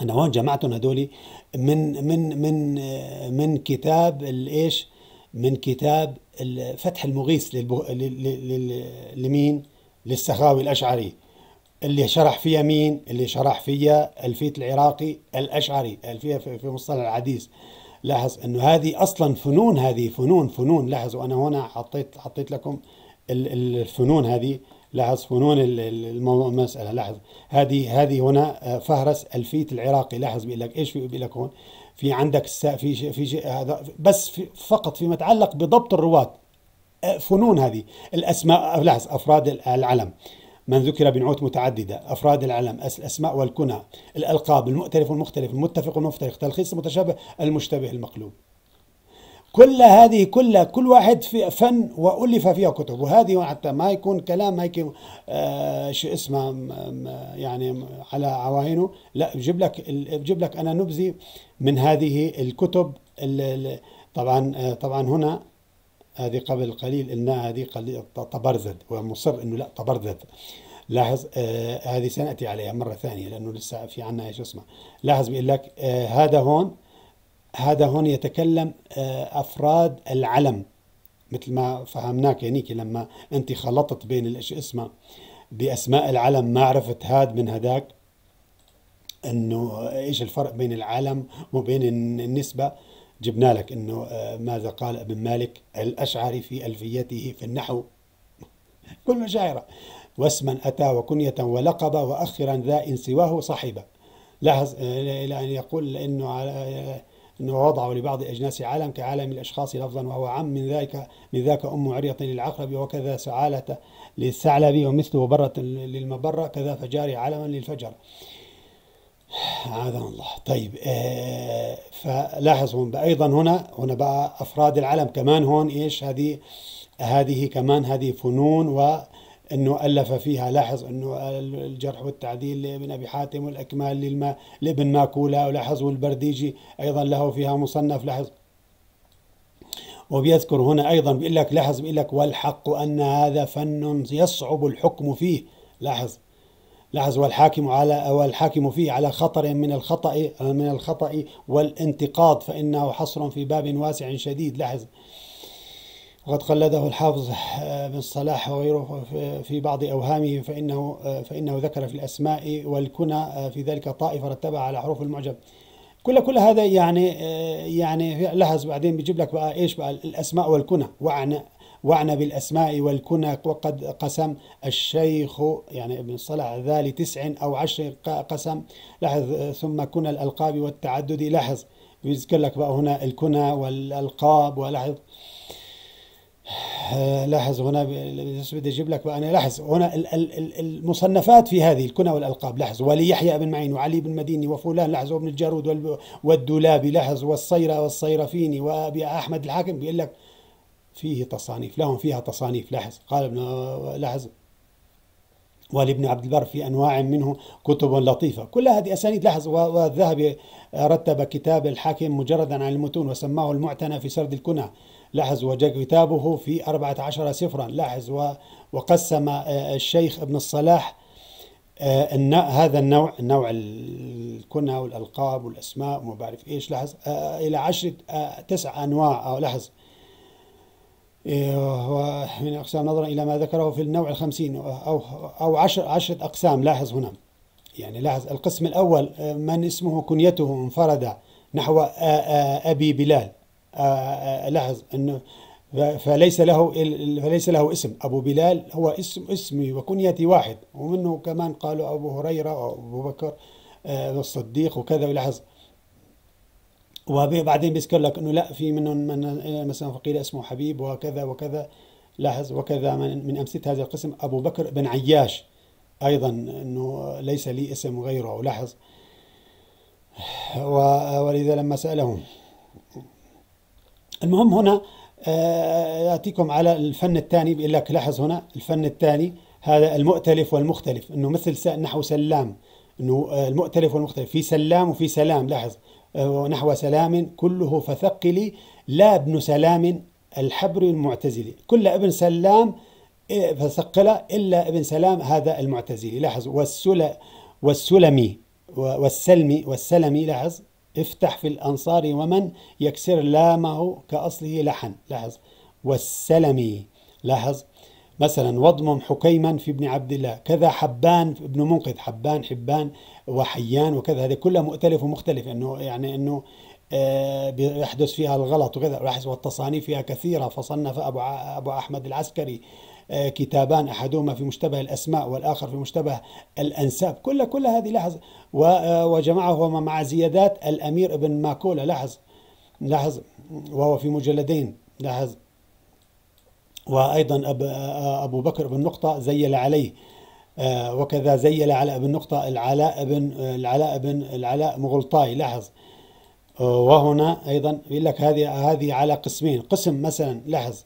انا هون جمعتهم هذولي من من من من كتاب الايش من كتاب فتح المغيث للبو... ل... ل... لمين للسخاوي الأشعري اللي شرح فيها مين اللي شرح فيها ألفية العراقي الأشعري الفيها في مصطلح الحديث لاحظ أنه هذه أصلا فنون هذه فنون فنون لاحظوا أنا هنا حطيت حطيت لكم الفنون هذه لاحظ فنون المسألة لاحظ هذه هذه هنا آه، فهرس ألفية العراقي لاحظ بيقول لك إيش بيقول لك هون في عندك في في هذا بس في فقط فيما يتعلق بضبط الرواة فنون هذه الأسماء لاحظ أفراد العلم من ذكر بنعوت متعددة أفراد العلم الأسماء والكنى الألقاب المؤتلف والمختلف المتفق والمفترق تلخيص المتشابه المشتبه المقلوب كل هذه كلها كل واحد في فن والف فيها كتب وهذه حتى ما يكون كلام هيك آه شو اسمه يعني على عواينه لا بجيب لك بجيب لك انا نبذه من هذه الكتب طبعا آه، طبعا هنا هذه قبل قليل قلنا هذه قليل تبرزد ومصر انه لا تبرزد لاحظ آه هذه سناتي عليها مره ثانيه لانه لسه في عنا شو اسمه لاحظ بيقول لك آه هذا هون هذا هون يتكلم آه، افراد العلم مثل ما فهمناك هنيك لما انت خلطت بين الاش اسمه باسماء العلم ما عرفت هاد من هداك انه ايش الفرق بين العلم وبين النسبه جبنا لك انه آه، ماذا قال ابن مالك الاشعري في الفيته في النحو [laughs] كل مشاعره واسما اتى وكنيه ولقب واخرا ذا ان سواه صاحبه لاحظ الى آه، يعني ان يقول انه على أنه وضعوا لبعض أجناس عالم كعالم الأشخاص لفظا وهو عم من ذاك من ذاك أم عرية للعقرب وكذا سعالة للثعلب ومثله برة للمبرة كذا فجاري علما للفجر عاذنا الله طيب آه ايضا هنا هنا بقى افراد العلم كمان هون ايش هذه هذه كمان هذه فنون و انه الف فيها لاحظ انه الجرح والتعديل لابن ابي حاتم والاكمال للما لابن ماكولا ولاحظ والبرديجي ايضا له فيها مصنف لاحظ وبيذكر هنا ايضا بيقول لك لاحظ بيقول لك والحق ان هذا فن يصعب الحكم فيه لاحظ لاحظ والحاكم على والحاكم فيه على خطر من الخطأ من الخطأ والانتقاد فإنه حصر في باب واسع شديد لاحظ وقد قلده الحافظ آه، بن صلاح وغيره في بعض أوهامه فإنه, آه، فإنه ذكر في الأسماء والكنى آه، في ذلك طائفة رتبها على حروف المعجم كل كل هذا يعني يعني لهز بعدين بيجيب لك بقى ايش بقى الاسماء والكنى وعن وعن بالاسماء والكنى وقد قسم الشيخ يعني ابن صلاح ذا لتسع او عشر قسم لاحظ ثم كنى الالقاب والتعدد لاحظ بيذكر لك بقى هنا الكنى والالقاب ولاحظ لاحظ هنا بدي اجيب لك بقى انا لاحظ هنا المصنفات في هذه الكنى والالقاب لاحظ وليحيى بن معين وعلي بن مديني وفلان لاحظ وابن الجارود والدولابي لاحظ والصيرة والصيرفيني وابي احمد الحاكم بيقول لك فيه تصانيف لهم فيها تصانيف لاحظ قال ابن لاحظ ولابن عبد البر في انواع منه كتب لطيفه، كل هذه اسانيد لاحظ والذهبي رتب كتاب الحاكم مجردا عن المتون وسماه المعتنى في سرد الكنى لاحظ كتابه في 14 سفرا لاحظ وقسم آه، الشيخ ابن الصلاح آه، هذا النوع نوع الكنى والألقاب والأسماء وما بعرف إيش لاحظ آه، إلى عشرة تسع أنواع أو لاحظ إيه، من أقسام نظرا إلى ما ذكره في النوع الخمسين أو أو عشر عشرة أقسام لاحظ هنا يعني لاحظ القسم الأول من اسمه كنيته انفرد نحو أبي بلال آه، آه، لاحظ انه فليس له فليس له اسم ابو بلال هو اسم اسمي وكنيتي واحد ومنه كمان قالوا ابو هريره وابو بكر آه، الصديق وكذا ولاحظ وبعدين بيذكر لك انه لا في منهم من مثلا فقيل اسمه حبيب وكذا وكذا لاحظ وكذا من, من امثله هذا القسم ابو بكر بن عياش ايضا انه ليس لي اسم غيره لاحظ ولذا لما سالهم المهم هنا آه، يأتيكم على الفن الثاني بيقول لك لاحظ هنا الفن الثاني هذا المؤتلف والمختلف انه مثل نحو سلام انه آه، المؤتلف والمختلف في سلام وفي سلام لاحظ آه، ونحو سلام كله فثقلي لا ابن سلام الحبر المعتزلي كل ابن سلام فثقل إلا ابن سلام هذا المعتزلي لاحظ والسلمي والسلمي والسلمي لاحظ افتح في الأنصار ومن يكسر لامه كأصله لحن لاحظ والسلمي لاحظ مثلا وضم حكيما في ابن عبد الله كذا حبان في ابن منقذ حبان حبان وحيان وكذا هذه كلها مؤتلف ومختلف انه يعني انه يحدث آه، بيحدث فيها الغلط وكذا والتصانيف فيها كثيره فصنف ابو ابو احمد العسكري آه، كتابان أحدهما في مشتبه الأسماء والآخر في مشتبه الأنساب كل كل هذه لاحظ آه، وجمعهما مع زيادات الأمير ابن ماكولا لاحظ لاحظ وهو في مجلدين لاحظ وأيضا آه، أبو بكر بن نقطة زيل عليه وكذا زيل على ابن نقطة العلاء بن العلاء بن العلاء مغلطاي لاحظ وهنا أيضا يقول لك هذه هذه على قسمين قسم مثلا لاحظ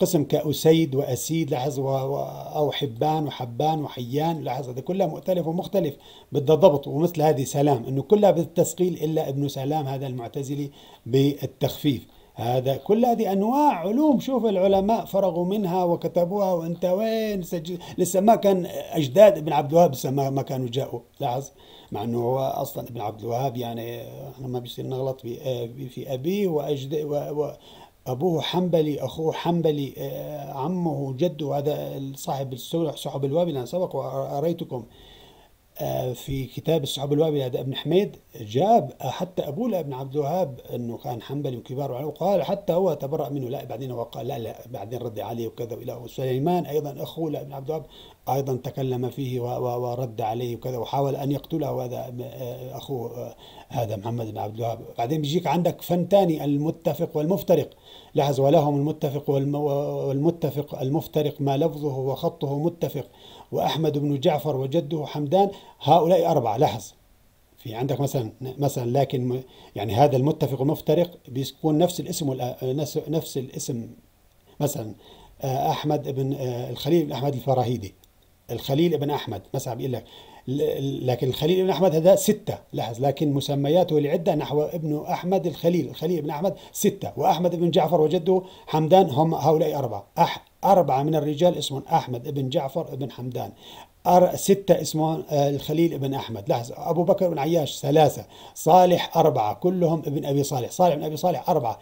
قسم كأسيد وأسيد لاحظ أو حبان وحبان وحيان لاحظ هذا كلها مؤتلف ومختلف بدها ضبط ومثل هذه سلام أنه كلها بالتثقيل إلا ابن سلام هذا المعتزلي بالتخفيف هذا كل هذه انواع علوم شوف العلماء فرغوا منها وكتبوها وانت وين سجل لسه ما كان اجداد ابن عبد الوهاب لسه ما, ما كانوا جاءوا لاحظ مع انه هو اصلا ابن عبد الوهاب يعني احنا ما بيصير نغلط في ابيه واجد ابوه حنبلي اخوه حنبلي آه، عمه جده هذا صاحب السلح صاحب الوابل انا سبق واريتكم آه، في كتاب الصحاب الوابي هذا ابن حميد جاب حتى ابوه لابن عبد الوهاب انه كان حنبلي وكبار وقال حتى هو تبرأ منه لا بعدين هو قال لا لا بعدين رد عليه وكذا والى وسليمان ايضا اخوه لابن عبد الوهاب ايضا تكلم فيه ورد عليه وكذا وحاول ان يقتله هذا آه، اخوه آه، هذا محمد بن عبد الوهاب بعدين بيجيك عندك فن ثاني المتفق والمفترق لاحظ ولهم المتفق والمتفق المفترق ما لفظه وخطه متفق وأحمد بن جعفر وجده حمدان هؤلاء أربعة لاحظ في عندك مثلا مثلا لكن يعني هذا المتفق والمفترق بيكون نفس الاسم نفس الاسم مثلا آه، أحمد بن آه، الخليل بن أحمد الفراهيدي الخليل بن أحمد مثلا بيقول لك لكن الخليل بن أحمد هذا ستة لاحظ لكن مسمياته لعدة نحو ابن أحمد الخليل الخليل بن أحمد ستة وأحمد بن جعفر وجده حمدان هم هؤلاء أربعة أح أربعة من الرجال اسمهم أحمد بن جعفر بن حمدان ستة اسمه آه، الخليل بن أحمد لاحظ أبو بكر بن عياش ثلاثة صالح أربعة كلهم ابن أبي صالح صالح بن أبي صالح أربعة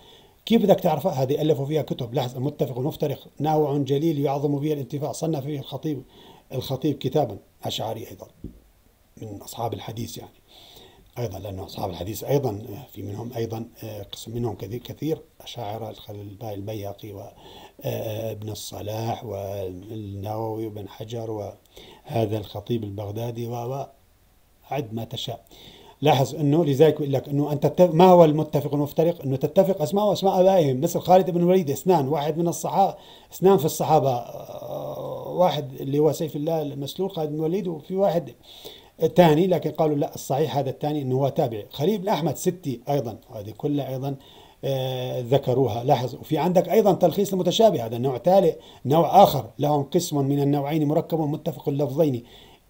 كيف بدك تعرفها هذه ألفوا فيها كتب لاحظ متفق ومفترق نوع جليل يعظم به الانتفاع صنف فيه الخطيب الخطيب كتابا أشعري أيضا من أصحاب الحديث يعني أيضا لأن أصحاب الحديث أيضا آه، في منهم أيضا آه، قسم منهم كثير كثير أشاعرة البياقي وابن آه، الصلاح والنووي وابن حجر وهذا الخطيب البغدادي و عد ما تشاء لاحظ انه لذلك بيقول لك انه انت ما هو المتفق والمفترق انه تتفق اسماء واسماء ابائهم مثل خالد بن الوليد اثنان واحد من الصحابه اثنان في الصحابه آه، واحد اللي هو سيف الله المسلول خالد بن الوليد وفي واحد ثاني لكن قالوا لا الصحيح هذا الثاني انه هو تابع خليل بن احمد ستي ايضا هذه كلها ايضا آه، ذكروها لاحظ وفي عندك ايضا تلخيص المتشابه هذا نوع ثالث نوع اخر لهم قسم من النوعين مركب متفق اللفظين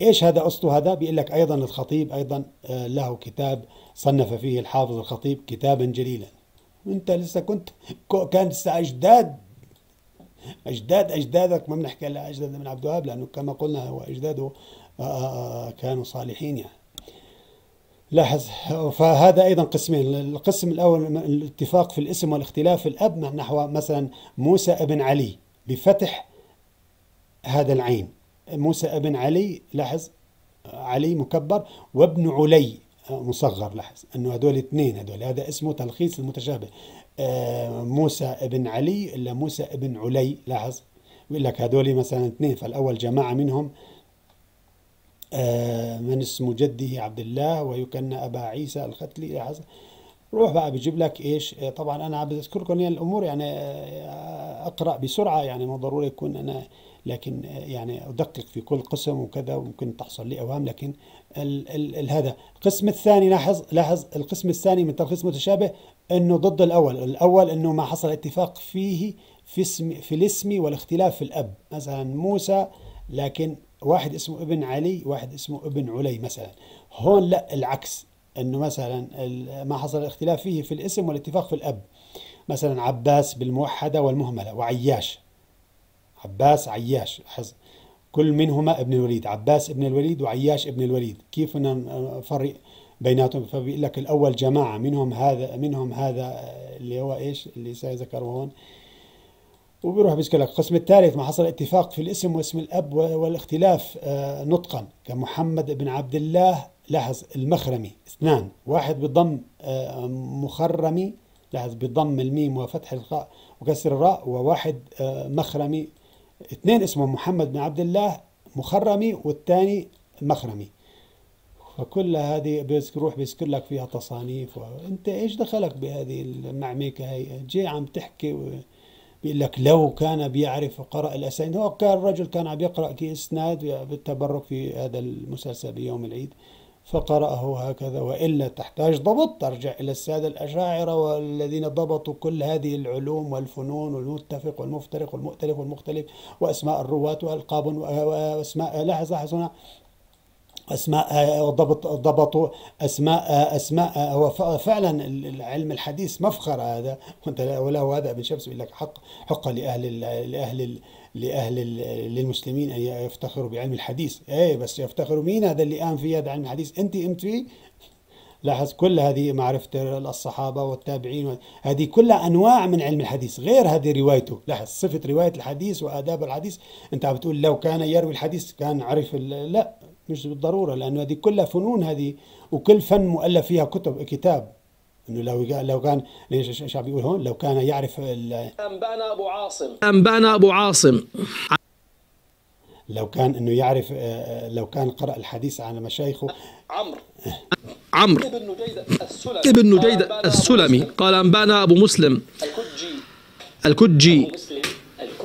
ايش هذا قصته هذا؟ بيقول لك ايضا الخطيب ايضا آه، له كتاب صنف فيه الحافظ الخطيب كتابا جليلا. انت لسه كنت كان لسه اجداد اجداد اجدادك ما بنحكي الا اجداد من عبد الوهاب لانه كما قلنا هو اجداده آه، آه، كانوا صالحين يعني. لاحظ فهذا ايضا قسمين القسم الاول الاتفاق في الاسم والاختلاف في الاب نحو مثلا موسى ابن علي بفتح هذا العين موسى ابن علي لاحظ علي مكبر وابن علي آه، مصغر لاحظ انه هذول اثنين هذول هذا اسمه تلخيص المتشابه آه، موسى ابن علي الا موسى ابن علي لاحظ بيقول لك هذول مثلا اثنين فالاول جماعه منهم آه، من اسم جده عبد الله ويكن ابا عيسى الختلي لاحظ روح بقى بجيب لك ايش إيه، طبعا انا عم بذكركم يعني الامور يعني آه، اقرا بسرعه يعني مو ضروري يكون انا لكن آه، يعني ادقق في كل قسم وكذا وممكن تحصل لي اوهام لكن ال ال ال هذا القسم الثاني لاحظ لاحظ القسم الثاني من تلخيص متشابه انه ضد الاول الاول انه ما حصل اتفاق فيه في اسم في الاسم والاختلاف في الاب مثلا موسى لكن واحد اسمه ابن علي واحد اسمه ابن علي مثلا هون لا العكس انه مثلا ما حصل الاختلاف فيه في الاسم والاتفاق في الاب مثلا عباس بالموحده والمهمله وعياش عباس عياش حز كل منهما ابن الوليد عباس ابن الوليد وعياش ابن الوليد كيف نفرق بيناتهم فبيقول لك الاول جماعه منهم هذا منهم هذا اللي هو ايش اللي سيذكره هون وبيروح بيذكر لك القسم الثالث ما حصل اتفاق في الاسم واسم الاب والاختلاف آه، نطقا كمحمد بن عبد الله لاحظ المخرمي اثنان واحد بضم آه، مخرمي لاحظ بضم الميم وفتح الخاء وكسر الراء وواحد آه، مخرمي اثنين اسمه محمد بن عبد الله مخرمي والثاني مخرمي فكل هذه بيروح بيذكر لك فيها تصانيف وانت ايش دخلك بهذه المعميكه هي جاي عم تحكي و... بيقول لك لو كان بيعرف قرأ الأسانيد هو كان الرجل كان عم يقرأ كي إسناد بالتبرك في هذا المسلسل بيوم العيد فقرأه هكذا وإلا تحتاج ضبط ترجع إلى السادة الأشاعرة والذين ضبطوا كل هذه العلوم والفنون والمتفق والمفترق والمؤتلف والمختلف وأسماء الرواة وألقاب وأسماء لاحظ لاحظ هنا اسماء آه، ضبط ضبطوا اسماء آه، اسماء آه، هو فعلا علم الحديث مفخر هذا وانت وله هذا ابن شمس يقول لك حق حق لاهل لاهل لاهل للمسلمين ان يفتخروا بعلم الحديث اي بس يفتخروا مين هذا اللي قام في هذا علم الحديث انت قمت فيه لاحظ كل هذه معرفة الصحابة والتابعين هذه كلها أنواع من علم الحديث غير هذه روايته لاحظ صفة رواية الحديث وآداب الحديث أنت عم بتقول لو كان يروي الحديث كان عرف لا مش بالضرورة لأنه هذه كلها فنون هذه وكل فن مؤلف فيها كتب كتاب انه لو لو كان ليش ايش عم هون لو كان يعرف انبانا ابو عاصم انبانا ابو عاصم لو كان انه يعرف آه، آه، لو كان قرأ الحديث عن مشايخه عمرو عمرو ابن جيدة السلمي ابن جيدة السلمي قال انبانا ابو مسلم الكجي الكجي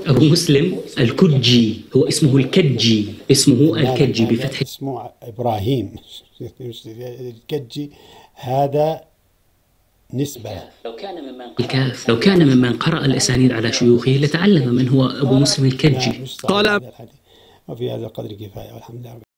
أبو مسلم الكجي هو اسمه الكجي اسمه الكجي بفتح اسمه إبراهيم الكجي هذا نسبة لو كان ممن لو كان ممن قرأ الأسانيد على شيوخه لتعلم من هو أبو مسلم الكجي قال وفي هذا القدر كفاية والحمد لله